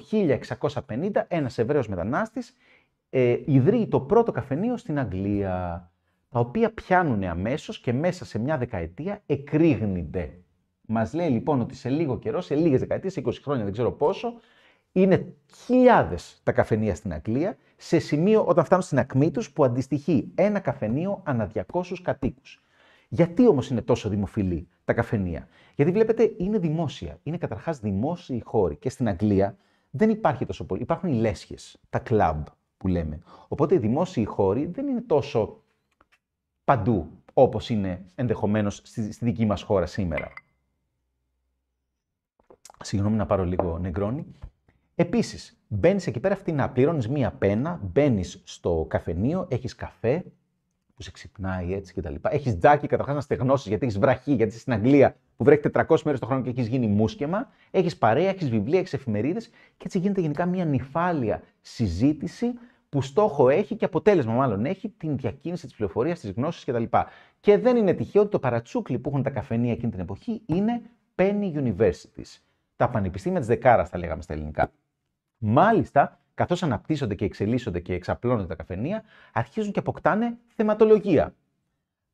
Speaker 2: 1650 ένας Εβραίος μετανάστης ε, ιδρύει το πρώτο καφενείο στην Αγγλία, τα οποία πιάνουν αμέσως και μέσα σε μια δεκαετία εκρήγνυνται. Μας λέει λοιπόν ότι σε λίγο καιρό, σε λίγες δεκαετίες, σε 20 χρόνια δεν ξέρω πόσο, είναι χιλιάδες τα καφενεία στην Αγγλία, σε σημείο όταν φτάνουν στην ακμή τους που αντιστοιχεί ένα καφενείο ανά 200 κατοίκους. Γιατί όμως είναι τόσο δημοφιλή τα καφενεία. Γιατί βλέπετε είναι δημόσια. Είναι καταρχάς δημόσιοι χώροι και στην Αγγλία δεν υπάρχει τόσο πολύ. Υπάρχουν οι λέσχες, τα κλαμπ, λέμε. Οπότε οι δημόσιοι χώροι δεν είναι τόσο παντού όπως είναι ενδεχομένως στη, δική μας χώρα σήμερα. Συγγνώμη να πάρω λίγο νεκρόνι. Επίσης, μπαίνεις εκεί πέρα να πληρώνεις μία πένα, μπαίνεις στο καφενείο, έχεις καφέ, που σε ξυπνάει έτσι και τα λοιπά, Έχεις τζάκι καταρχάς να στεγνώσεις γιατί έχεις βραχή, γιατί είσαι στην Αγγλία που βρέχει 400 μέρες το χρόνο και έχεις γίνει μουσκεμα. Έχεις παρέα, έχεις βιβλία, έχεις εφημερίδες και έτσι γίνεται γενικά μια νυφάλια συζήτηση που στόχο έχει και αποτέλεσμα μάλλον έχει την διακίνηση της πληροφορίας, της γνώσης κτλ. Και δεν είναι τυχαίο ότι το παρατσούκλι που έχουν τα καφενεία εκείνη την εποχή είναι Penny Universities. Τα πανεπιστήμια της δεκάρας, θα λέγαμε στα ελληνικά. Μάλιστα, καθώς αναπτύσσονται και εξελίσσονται και εξαπλώνονται τα καφενεία, αρχίζουν και αποκτάνε θεματολογία.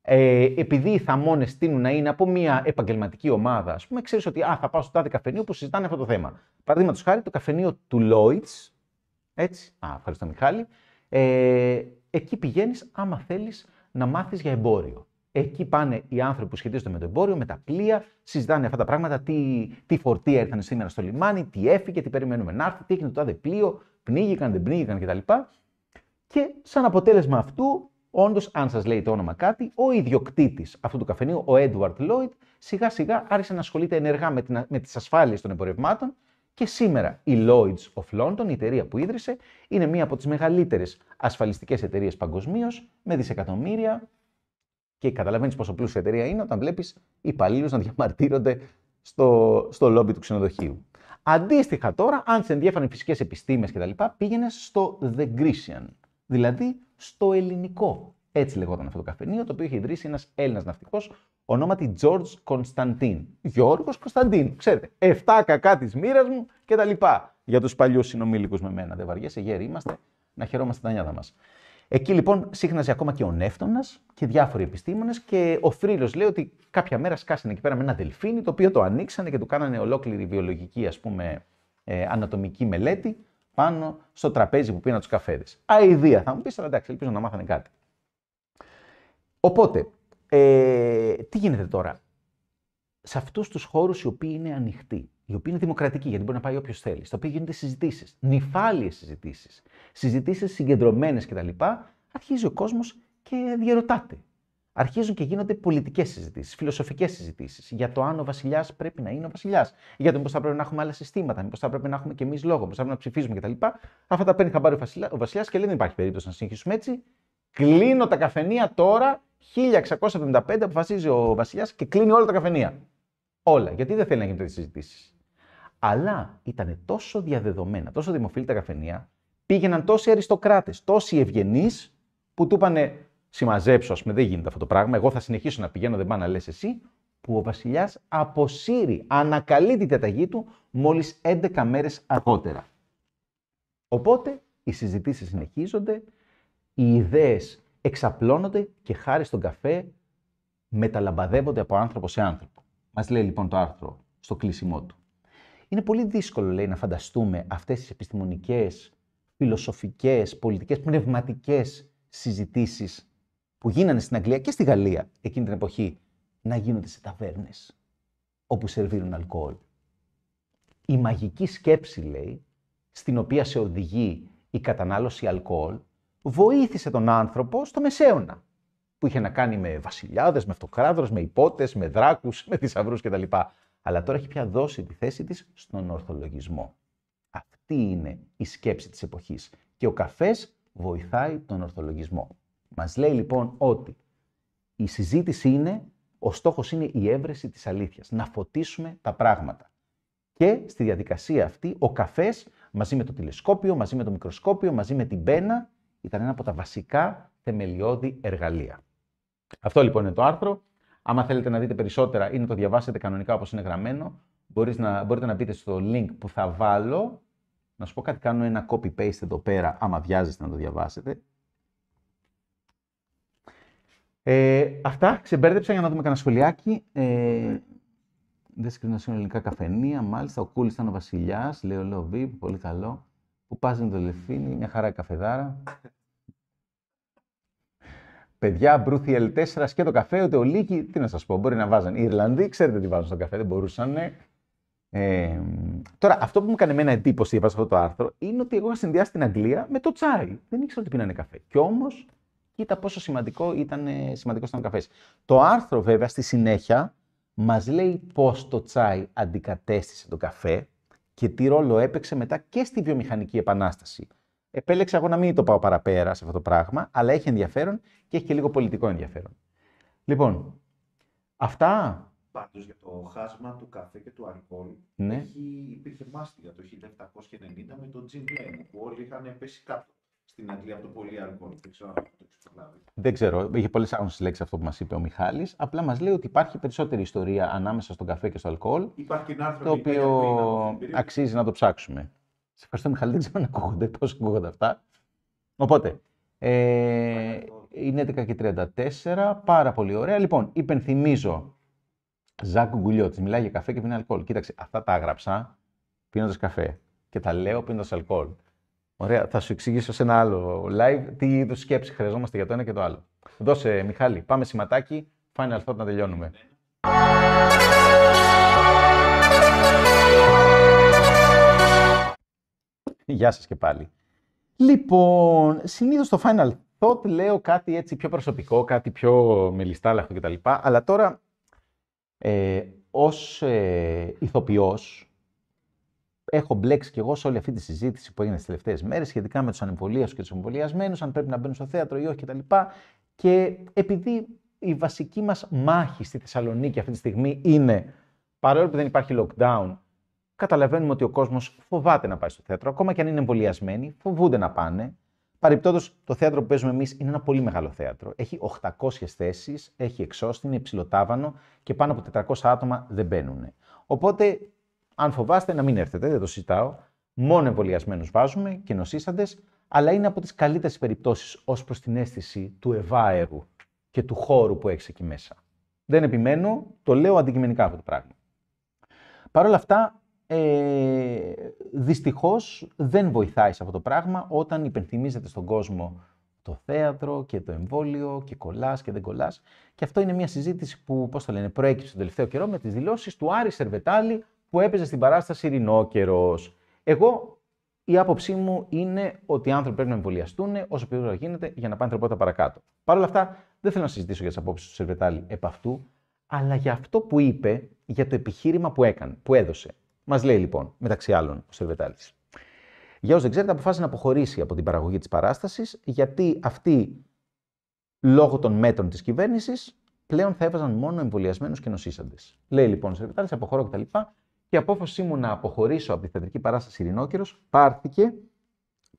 Speaker 2: Ε, επειδή οι θαμώνες τείνουν να είναι από μια επαγγελματική ομάδα, ας πούμε, ξέρεις ότι α, θα πάω στο τάδε καφενείο που συζητάνε αυτό το θέμα. Παραδείγματος χάρη, το καφενείο του Lloyds, έτσι. Α, ευχαριστώ Μιχάλη. Ε, εκεί πηγαίνεις άμα θέλεις να μάθεις για εμπόριο. Εκεί πάνε οι άνθρωποι που σχετίζονται με το εμπόριο, με τα πλοία, συζητάνε αυτά τα πράγματα, τι, τι φορτία ήρθαν σήμερα στο λιμάνι, τι έφυγε, τι περιμένουμε να έρθει, τι έγινε το τάδε πλοίο, πνίγηκαν, δεν πνίγηκαν κτλ. Και σαν αποτέλεσμα αυτού, όντως, αν σας λέει το όνομα κάτι, ο ιδιοκτήτης αυτού του καφενείου, ο Edward Lloyd, σιγά σιγά άρχισε να ασχολείται ενεργά με, με τις ασφάλειες των εμπορευμάτων και σήμερα η Lloyds of London, η εταιρεία που ίδρυσε, είναι μία από τις μεγαλύτερες ασφαλιστικές εταιρείες παγκοσμίως με δισεκατομμύρια και καταλαβαίνεις πόσο πλούσια εταιρεία είναι όταν βλέπεις υπαλλήλους να διαμαρτύρονται στο, στο λόμπι του ξενοδοχείου. Αντίστοιχα τώρα, αν σε ενδιαφέρουν οι φυσικές επιστήμες κτλ, πήγαινες στο The Grecian, δηλαδή στο ελληνικό. Έτσι λεγόταν αυτό το καφενείο, το οποίο είχε ιδρύσει ένας Έλληνας ναυτικός ονόματι George Κωνσταντίν. Γιώργο Κωνσταντίν, ξέρετε. 7 κακά της μοίρας μου και τα λοιπά Για τους παλιούς συνομήλικους με μένα. Δεν βαριέσαι, γέροι είμαστε, να χαιρόμαστε τα νιάτα μας. Εκεί λοιπόν σύχναζε ακόμα και ο Νεύτονα και διάφοροι επιστήμονες και ο Φρύλο λέει ότι κάποια μέρα σκάσανε εκεί πέρα με ένα δελφίνι το οποίο το ανοίξανε και του κάνανε ολόκληρη βιολογική ας πούμε ε, ανατομική μελέτη πάνω στο τραπέζι που πήραν τους καφέδες. Αιδία θα μου πεις, αλλά εντάξει, ελπίζω να μάθανε κάτι. Οπότε ε, τι γίνεται τώρα. Σε αυτούς τους χώρους οι οποίοι είναι ανοιχτοί, οι οποίοι είναι δημοκρατικοί, γιατί μπορεί να πάει όποιος θέλεις, στα οποία γίνονται συζητήσεις, νυφάλιες συζητήσεις, συζητήσεις συγκεντρωμένες κτλ., αρχίζει ο κόσμος και διαρωτάται. Αρχίζουν και γίνονται πολιτικές συζητήσεις, φιλοσοφικές συζητήσεις για το αν ο βασιλιάς πρέπει να είναι ο βασιλιάς, για το πώ θα πρέπει να έχουμε άλλα συστήματα, πώ θα πρέπει να έχουμε και εμείς λόγο, πώ θα πρέπει να ψηφίζουμε κτλ. Αυτά τα παίρνει χαμπάρι ο βασιλιά και λέει δεν υπάρχει περίπτωση να συνεχίσουμε έτσι, Κλείνω τα καφενεία τώρα, 1675 αποφασίζει ο βασιλιάς και κλείνει όλα τα καφενεία. Όλα. Γιατί δεν θέλει να γίνονται συζητήσεις. Αλλά ήταν τόσο διαδεδομένα, τόσο δημοφιλή τα καφενεία, πήγαιναν τόσοι αριστοκράτες, τόσοι ευγενείς, που του είπανε Συμμαζέψω, ας πούμε, δεν γίνεται αυτό το πράγμα. Εγώ θα συνεχίσω να πηγαίνω, δεν πάω να λες εσύ. Που ο βασιλιάς αποσύρει, ανακαλεί την διαταγή του μόλις 11 μέρες αργότερα. Οπότε οι συζητήσεις συνεχίζονται, οι ιδέες εξαπλώνονται και χάρη στον καφέ μεταλαμπαδεύονται από άνθρωπο σε άνθρωπο. Μας λέει λοιπόν το άρθρο στο κλείσιμό του. Είναι πολύ δύσκολο, λέει, να φανταστούμε αυτές τις επιστημονικές, φιλοσοφικές, πολιτικές, πνευματικές συζητήσεις που γίνανε στην Αγγλία και στη Γαλλία εκείνη την εποχή να γίνονται σε ταβέρνες όπου σερβίρουν αλκοόλ. Η μαγική σκέψη, λέει, στην οποία σε οδηγεί η κατανάλωση αλκοόλ, βοήθησε τον άνθρωπο στο μεσαίωνα, που είχε να κάνει με βασιλιάδες, με αυτοκράδρο, με υπότες, με δράκους, με θησαυρούς κτλ. Αλλά τώρα έχει πια δώσει τη θέση της στον ορθολογισμό. Αυτή είναι η σκέψη της εποχής. Και ο καφές βοηθάει τον ορθολογισμό. Μας λέει λοιπόν ότι η συζήτηση είναι, ο στόχος είναι η έβρεση της αλήθειας. Να φωτίσουμε τα πράγματα. Και στη διαδικασία αυτή ο καφές μαζί με το τηλεσκόπιο, μαζί με το μικροσκόπιο, μαζί με την πένα ήταν ένα από τα βασικά θεμελιώδη εργαλεία. Αυτό λοιπόν είναι το άρθρο. Άμα θέλετε να δείτε περισσότερα ή να το διαβάσετε κανονικά όπως είναι γραμμένο, μπορείς να, μπορείτε να μπείτε στο link που θα βάλω. Να σου πω κάτι, κάνω ένα copy-paste εδώ πέρα, άμα βιάζεστε να το διαβάσετε. Ε, αυτά, ξεμπέρδεψα για να δούμε κανένα σχολιάκι. Ε, δεν συγκρίνω ελληνικά καφενεία, μάλιστα. Ο Κούλης ήταν ο βασιλιάς, λέει πολύ καλό που Πας με το λεφθύνει, μια χαρά καφεδάρα. Παιδιά, μπρούθι L4 και το καφέ, ούτε ο Λίκη. Τι να σας πω, μπορεί να βάζαν. Ιρλανδοί, ξέρετε τι βάζουν στο καφέ, δεν μπορούσανε. Ε, τώρα, αυτό που μου έκανε εμένα εντύπωση, είπα σε αυτό το άρθρο, είναι ότι εγώ είχα συνδυάσει την Αγγλία με το τσάι. Δεν ήξερα ότι πίνανε καφέ. Κι όμως, κοίτα πόσο σημαντικό ήταν, σημαντικός ήταν ο καφές. Το άρθρο, βέβαια, στη συνέχεια, μας λέει πώς το τσάι αντικατέστησε τον καφέ και τι ρόλο έπαιξε μετά και στη βιομηχανική επανάσταση. Επέλεξα εγώ να μην το πάω παραπέρα σε αυτό το πράγμα, αλλά έχει ενδιαφέρον και έχει και λίγο πολιτικό ενδιαφέρον. Λοιπόν, αυτά. Πάντως για το χάσμα του καφέ και του αλκοόλ ναι. έχει, υπήρχε μάστιγα το 1790 με τον Τζιν Λέιν που όλοι είχαν πέσει κάτω στην Αγγλία από το πολύ αλκοόλ. Δεν ξέρω αν το ξυπνάει. Δεν ξέρω. Είχε πολλέ άγνωστε λέξεις αυτό που μας είπε ο Μιχάλης. Απλά μας λέει ότι υπάρχει περισσότερη ιστορία ανάμεσα στον καφέ και στο αλκοόλ. Υπάρχει ένα άρθρο το οποίο αξίζει να το ψάξουμε. Σε ευχαριστώ, Μιχάλη. Δεν ξέρω αν ακούγονται τόσο ακούγονται αυτά. Οπότε. Ε, είναι 11 και 34, πάρα πολύ ωραία. Λοιπόν, υπενθυμίζω, Ζακ Γκουλιώτης μιλάει για καφέ και πίνει αλκοόλ. Κοίταξε, αυτά τα έγραψα πίνοντας καφέ και τα λέω πίνοντας αλκοόλ. Ωραία, θα σου εξηγήσω σε ένα άλλο live τι είδους σκέψη χρειαζόμαστε για το ένα και το άλλο. Δώσε, Μιχάλη, πάμε σηματάκι. Final thought να τελειώνουμε. Γεια σας και πάλι. Λοιπόν, συνήθως στο Final Thought λέω κάτι έτσι πιο προσωπικό, κάτι πιο μελιστάλαχτο κτλ. Αλλά τώρα, ε, ως ε, ηθοποιός, έχω μπλέξει κι εγώ σε όλη αυτή τη συζήτηση που έγινε τι τελευταίες μέρες σχετικά με τους ανεμβολίου και τους εμβολιασμένους, αν πρέπει να μπαίνουν στο θέατρο ή όχι κτλ. Και, και επειδή η βασική μας μάχη στη Θεσσαλονίκη αυτή τη στιγμή είναι, παρόλο που δεν υπάρχει lockdown, καταλαβαίνουμε ότι ο κόσμος φοβάται να πάει στο θέατρο. Ακόμα και αν είναι εμβολιασμένοι, φοβούνται να πάνε. Παρεπτόντω, το θέατρο που παίζουμε εμείς είναι ένα πολύ μεγάλο θέατρο. Έχει 800 θέσεις, έχει είναι υψηλοτάβανο και πάνω από 400 άτομα δεν μπαίνουν. Οπότε αν φοβάστε να μην έρθετε, δεν το συζητάω. Μόνο εμβολιασμένους βάζουμε και νοσήσαντε, αλλά είναι από τις καλύτερες περιπτώσεις ως προς την αίσθηση του ευάερου και του χώρου που έχεις εκεί μέσα. Δεν επιμένω, το λέω αντικειμενικά αυτό το πράγμα. Παρ' όλα αυτά, ε, δυστυχώς δεν βοηθάει σε αυτό το πράγμα όταν υπενθυμίζεται στον κόσμο το θέατρο και το εμβόλιο και κολλάς και δεν κολλάς. Και αυτό είναι μια συζήτηση που, πώς το λένε, προέκυψε τον τελευταίο καιρό με τις δηλώσεις, του Άρη Σερβετάλη, που έπαιζε στην παράσταση Ρινόκερο. Εγώ η άποψή μου είναι ότι οι άνθρωποι πρέπει να εμβολιαστούν όσο πιο γρήγορα γίνεται για να πάνε τρεπότα παρακάτω. Παρ' όλα αυτά, δεν θέλω να συζητήσω για τις απόψεις του Σερβετάλη επ' αυτού, αλλά για αυτό που είπε για το επιχείρημα που έκανε, που έδωσε. Μας λέει λοιπόν, μεταξύ άλλων, ο Σερβετάλης. Για όσου δεν ξέρετε, αποφάσισε να αποχωρήσει από την παραγωγή της παράστασης, γιατί αυτή, λόγω των μέτρων της κυβέρνησης, πλέον θα έβαζαν μόνο εμβολιασμένους και νοσήσαντες. Λέει λοιπόν ο Σερβετάλης, αποχωρώ κτλ και η απόφασή μου να αποχωρήσω από τη θεατρική παράσταση Ειρηνόκερος πάρθηκε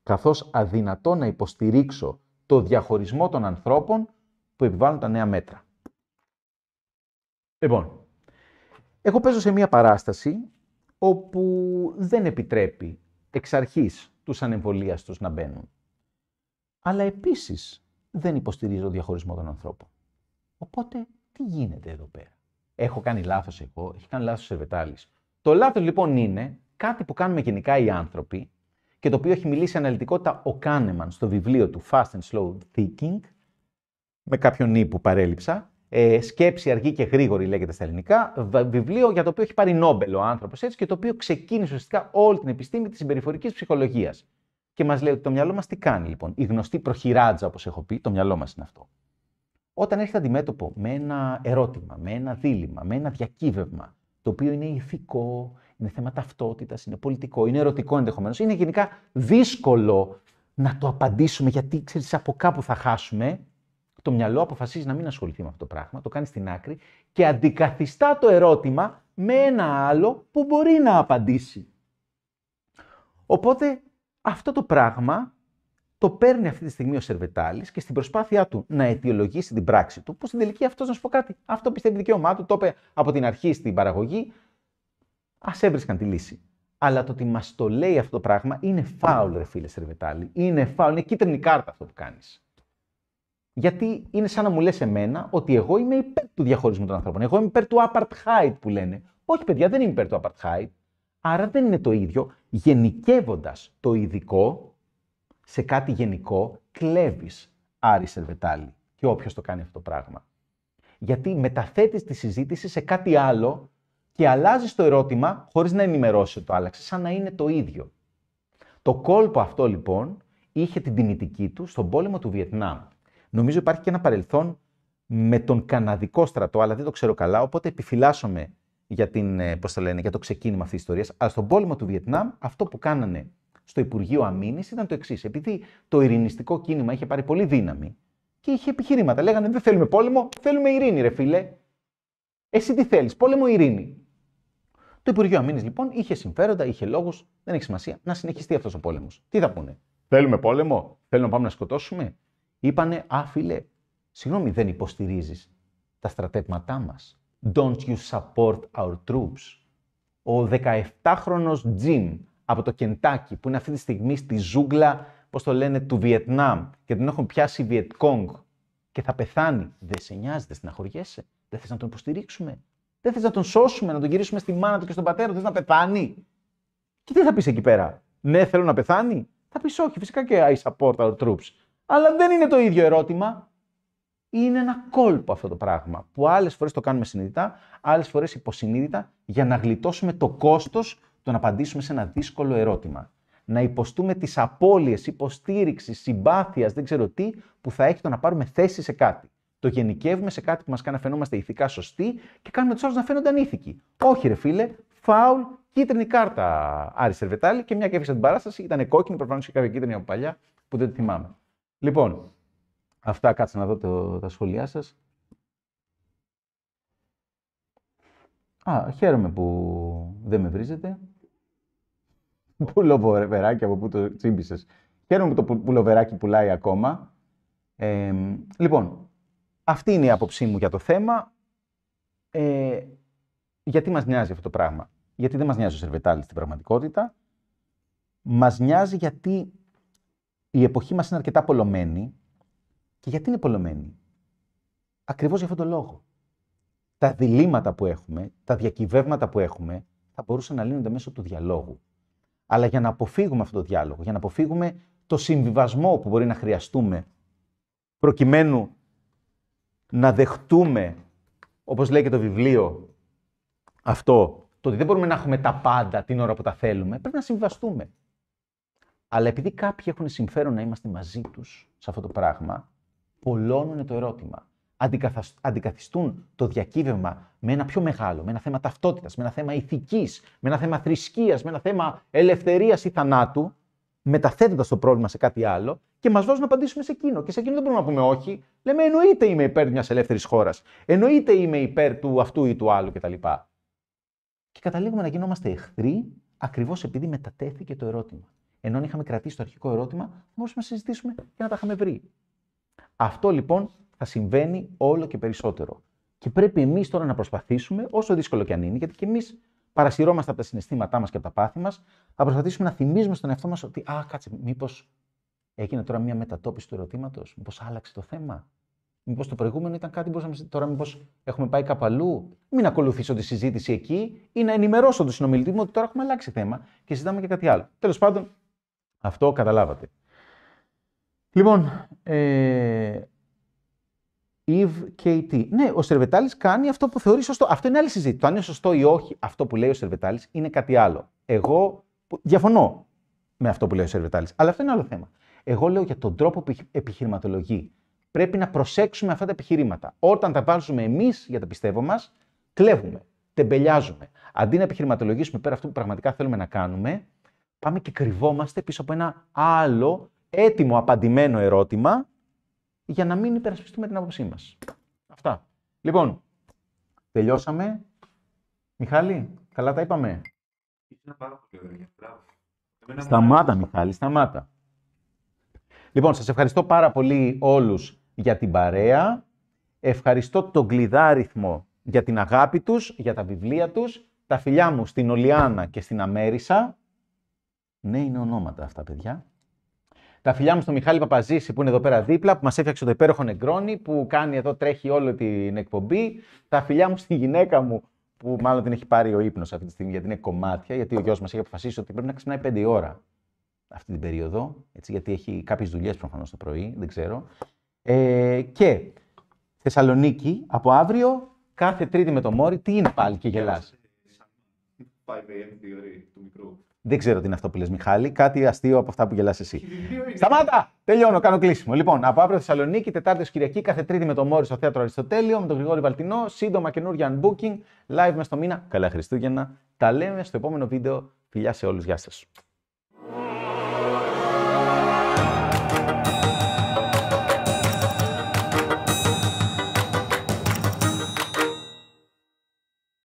Speaker 2: καθώς αδυνατό να υποστηρίξω το διαχωρισμό των ανθρώπων που επιβάλλουν τα νέα μέτρα. Λοιπόν, έχω παίζω σε μία παράσταση όπου δεν επιτρέπει εξ αρχής τους ανεμβολίαστους να μπαίνουν. Αλλά επίσης δεν υποστηρίζω το διαχωρισμό των ανθρώπων. Οπότε τι γίνεται εδώ πέρα. Έχω κάνει λάθος εγώ, έχει κάνει λάθος ο Σερβετάλης. Το λάθος λοιπόν είναι κάτι που κάνουμε γενικά οι άνθρωποι και το οποίο έχει μιλήσει αναλυτικότητα ο Κάνεμαν στο βιβλίο του Fast and Slow Thinking, με κάποιον νύπου που παρέλειψα. Ε, σκέψη αργή και γρήγορη λέγεται στα ελληνικά. Βιβλίο για το οποίο έχει πάρει Νόμπελ ο άνθρωπος έτσι και το οποίο ξεκίνησε ουσιαστικά όλη την επιστήμη της συμπεριφορικής ψυχολογίας. Και μας λέει ότι το μυαλό μας τι κάνει λοιπόν. Η γνωστή προχειράτζα, όπως έχω πει, το μυαλό μας είναι αυτό. Όταν έρχεται αντιμέτωπο με ένα ερώτημα, με ένα δίλημα, με ένα διακύβευμα, το οποίο είναι ηθικό, είναι θέμα ταυτότητας, είναι πολιτικό, είναι ερωτικό ενδεχομένως. Είναι γενικά δύσκολο να το απαντήσουμε γιατί ξέρεις από κάπου θα χάσουμε. Το μυαλό αποφασίζει να μην ασχοληθεί με αυτό το πράγμα, το κάνει στην άκρη και αντικαθιστά το ερώτημα με ένα άλλο που μπορεί να απαντήσει. Οπότε αυτό το πράγμα το παίρνει αυτή τη στιγμή ο Σερβετάλης και στην προσπάθειά του να αιτιολογήσει την πράξη του, που στην τελική αυτός να σου πω κάτι. Αυτό πιστεύει δικαίωμά του, το είπε από την αρχή στην παραγωγή. Ας έβρισκαν τη λύση. Αλλά το ότι μας το λέει αυτό το πράγμα είναι φάουλ, ρε φίλε Σερβετάλη. Είναι φάουλ, είναι κίτρινη κάρτα αυτό που κάνεις. Γιατί είναι σαν να μου λες εμένα ότι εγώ είμαι υπέρ του διαχωρισμού των ανθρώπων. Εγώ είμαι υπέρ του apartheid που λένε. Όχι, παιδιά, δεν είμαι υπέρ του apartheid. Άρα δεν είναι το ίδιο. Γενικεύοντας το ειδικό, σε κάτι γενικό, κλέβεις Άρη Σερβετάλη και όποιος το κάνει αυτό το πράγμα. Γιατί μεταθέτεις τη συζήτηση σε κάτι άλλο και αλλάζεις το ερώτημα χωρίς να ενημερώσεις το άλλαξε, σαν να είναι το ίδιο. Το κόλπο αυτό λοιπόν είχε την τιμητική του στον πόλεμο του Βιετνάμ. Νομίζω υπάρχει και ένα παρελθόν με τον Καναδικό στρατό, αλλά δεν το ξέρω καλά, οπότε επιφυλάσσομαι για, την, ε, πώς το, για το ξεκίνημα αυτής της ιστορίας. Αλλά στον πόλεμο του Βιετνάμ αυτό που κάνανε στο Υπουργείο Αμήνης ήταν το εξής. Επειδή το ειρηνιστικό κίνημα είχε πάρει πολύ δύναμη και είχε επιχειρήματα. Λέγανε Δεν θέλουμε πόλεμο, θέλουμε ειρήνη, ρε φίλε. Εσύ τι θέλεις, πόλεμο ειρήνη. Το Υπουργείο Αμήνης λοιπόν είχε συμφέροντα, είχε λόγους, δεν έχει σημασία να συνεχιστεί αυτός ο πόλεμος. Τι θα πούνε, Θέλουμε πόλεμο, θέλουμε να πάμε να σκοτώσουμε. Είπανε, Α, φίλε, συγγνώμη, δεν υποστηρίζεις τα στρατεύματά μας. Don't you support our troops. Ο 17 χρονο Τζιμ, από το Κεντάκι, που είναι αυτή τη στιγμή στη ζούγκλα, πώς το λένε, του Βιετνάμ και τον έχουν πιάσει Βιετκόγκ και θα πεθάνει. Δεν σε νοιάζει, δεν στεναχωριέσαι. Δεν θες να τον υποστηρίξουμε. Δεν θες να τον σώσουμε, να τον γυρίσουμε στη μάνα του και στον πατέρα του. Θες να πεθάνει. Και τι θα πεις εκεί πέρα. Ναι, θέλω να πεθάνει. Θα πεις όχι, φυσικά και I support our troops. Αλλά δεν είναι το ίδιο ερώτημα. Είναι ένα κόλπο αυτό το πράγμα που άλλες φορές το κάνουμε συνειδητά, άλλες φορές υποσυνείδητα για να γλιτώσουμε το κόστος το να απαντήσουμε σε ένα δύσκολο ερώτημα. Να υποστούμε τις απώλειες υποστήριξης, συμπάθειας, δεν ξέρω τι, που θα έχει το να πάρουμε θέση σε κάτι. Το γενικεύουμε σε κάτι που μας κάνει να φαινόμαστε ηθικά σωστοί και κάνουμε τους άλλους να φαίνονται ανήθικοι. Όχι, ρε φίλε, φάουλ, κίτρινη κάρτα. Άρη Σερβετάλη και μια και έφυγες την παράσταση. Ήταν κόκκινη, προφανώς και κάποια κίτρινη από παλιά που δεν τη θυμάμαι. Λοιπόν, αυτά κάτσε να δω το, τα σχόλιά σας. Α, χαίρομαι που δεν με βρίζετε. <laughs> πουλοβεράκι από πού το τσίμπησες. Χαίρομαι που το πουλοβεράκι πουλάει ακόμα. Ε, λοιπόν, αυτή είναι η άποψή μου για το θέμα. Ε, γιατί μας νοιάζει αυτό το πράγμα. Γιατί δεν μας νοιάζει ο Σερβετάλης στην πραγματικότητα. Μας νοιάζει γιατί η εποχή μας είναι αρκετά πολλωμένη. Και γιατί είναι πολλωμένη. Ακριβώς για αυτόν τον λόγο. Τα διλήμματα που έχουμε, τα διακυβεύματα που έχουμε, θα μπορούσαν να λύνονται μέσω του διαλόγου. Αλλά για να αποφύγουμε αυτό το διάλογο, για να αποφύγουμε το συμβιβασμό που μπορεί να χρειαστούμε, προκειμένου να δεχτούμε, όπως λέει και το βιβλίο αυτό, το ότι δεν μπορούμε να έχουμε τα πάντα την ώρα που τα θέλουμε, πρέπει να συμβιβαστούμε. Αλλά επειδή κάποιοι έχουν συμφέρον να είμαστε μαζί τους σε αυτό το πράγμα, πολλώνουν το ερώτημα αντικαθιστούν το διακύβευμα με ένα πιο μεγάλο, με ένα θέμα ταυτότητας, με ένα θέμα ηθικής, με ένα θέμα θρησκείας, με ένα θέμα ελευθερίας ή θανάτου, μεταθέτοντας το πρόβλημα σε κάτι άλλο και μας δώσουν να απαντήσουμε σε εκείνο. Και σε εκείνο δεν μπορούμε να πούμε όχι. Λέμε εννοείται είμαι υπέρ μιας ελεύθερης χώρας. εννοείται είμαι υπέρ του αυτού ή του άλλου κτλ. Και καταλήγουμε να γινόμαστε εχθροί ακριβώς επειδή μετατέθηκε το ερώτημα. Ενώ αν είχαμε κρατήσει το αρχικό ερώτημα, μπορούσαμε να συζητήσουμε και να τα είχαμε βρει. Αυτό λοιπόν θα συμβαίνει όλο και περισσότερο. Και πρέπει εμείς τώρα να προσπαθήσουμε, όσο δύσκολο και αν είναι, γιατί και εμείς παρασυρώμαστε από τα συναισθήματά μας και από τα πάθη μας, να προσπαθήσουμε να θυμίζουμε στον εαυτό μας ότι, Α, κάτσε, μήπως έγινε τώρα μια μετατόπιση του ερωτήματος, μήπως άλλαξε το θέμα. Μήπως το προηγούμενο ήταν κάτι που μπορούσαμε. Τώρα, μήπως έχουμε πάει κάπου αλλού. Μην ακολουθήσω τη συζήτηση εκεί ή να ενημερώσω τον συνομιλητή μου ότι τώρα έχουμε αλλάξει θέμα και συζητάμε και κάτι άλλο. Τέλος πάντων, αυτό καταλάβατε. Λοιπόν, ε, Eve KT. Ναι, ο Σερβετάλης κάνει αυτό που θεωρεί σωστό. Αυτό είναι άλλη συζήτηση. Το αν είναι σωστό ή όχι αυτό που λέει ο Σερβετάλης είναι κάτι άλλο. Εγώ διαφωνώ με αυτό που λέει ο Σερβετάλης, αλλά αυτό είναι άλλο θέμα. Εγώ λέω για τον τρόπο που επιχειρηματολογεί. Πρέπει να προσέξουμε αυτά τα επιχειρήματα. Όταν τα βάζουμε εμείς για τα πιστεύω μας, κλέβουμε, τεμπελιάζουμε. Αντί να επιχειρηματολογήσουμε πέρα αυτό που πραγματικά θέλουμε να κάνουμε, πάμε και κρυβόμαστε πίσω από ένα άλλο έτοιμο απαντημένο ερώτημα για να μην υπερασπιστούμε την άποψή μας. Αυτά. Λοιπόν, τελειώσαμε. Μιχάλη, καλά τα είπαμε. Σταμάτα, Μιχάλη, σταμάτα. Λοιπόν, σας ευχαριστώ πάρα πολύ όλους για την παρέα. Ευχαριστώ τον Κλειδάριθμο για την αγάπη τους, για τα βιβλία τους. Τα φιλιά μου στην Ολιάνα και στην Αμέρισα. Ναι, είναι ονόματα αυτά, παιδιά. Τα φιλιά μου στο Μιχάλη Παπαζήση που είναι εδώ πέρα δίπλα, που μας έφτιαξε το υπέροχο νεκρόνι, που κάνει εδώ τρέχει όλη την εκπομπή. Τα φιλιά μου στη γυναίκα μου, που μάλλον την έχει πάρει ο ύπνος αυτή τη στιγμή, γιατί είναι κομμάτια, γιατί ο γιος μας έχει αποφασίσει ότι πρέπει να ξυπνάει 5 ώρα αυτή την περίοδο, έτσι, γιατί έχει κάποιες δουλειές προφανώς το πρωί, δεν ξέρω. Ε, και Θεσσαλονίκη από αύριο, κάθε Τρίτη με το Μόρι, τι είναι πάλι και γελάς. Δεν ξέρω τι είναι αυτό που λες, Μιχάλη. Κάτι αστείο από αυτά που γελάς εσύ. Σταμάτα! Τελειώνω, κάνω κλείσιμο. Λοιπόν, από αύριο Θεσσαλονίκη, Τετάρτη Κυριακή, κάθε Τρίτη με τον Μόρις στο θέατρο Αριστοτέλειο, με τον Γρηγόρη Βαλτινό. Σύντομα καινούργια unbooking, live μες στο μήνα. Καλά Χριστούγεννα. Τα λέμε στο επόμενο βίντεο. Φιλιά σε όλους, γεια σας.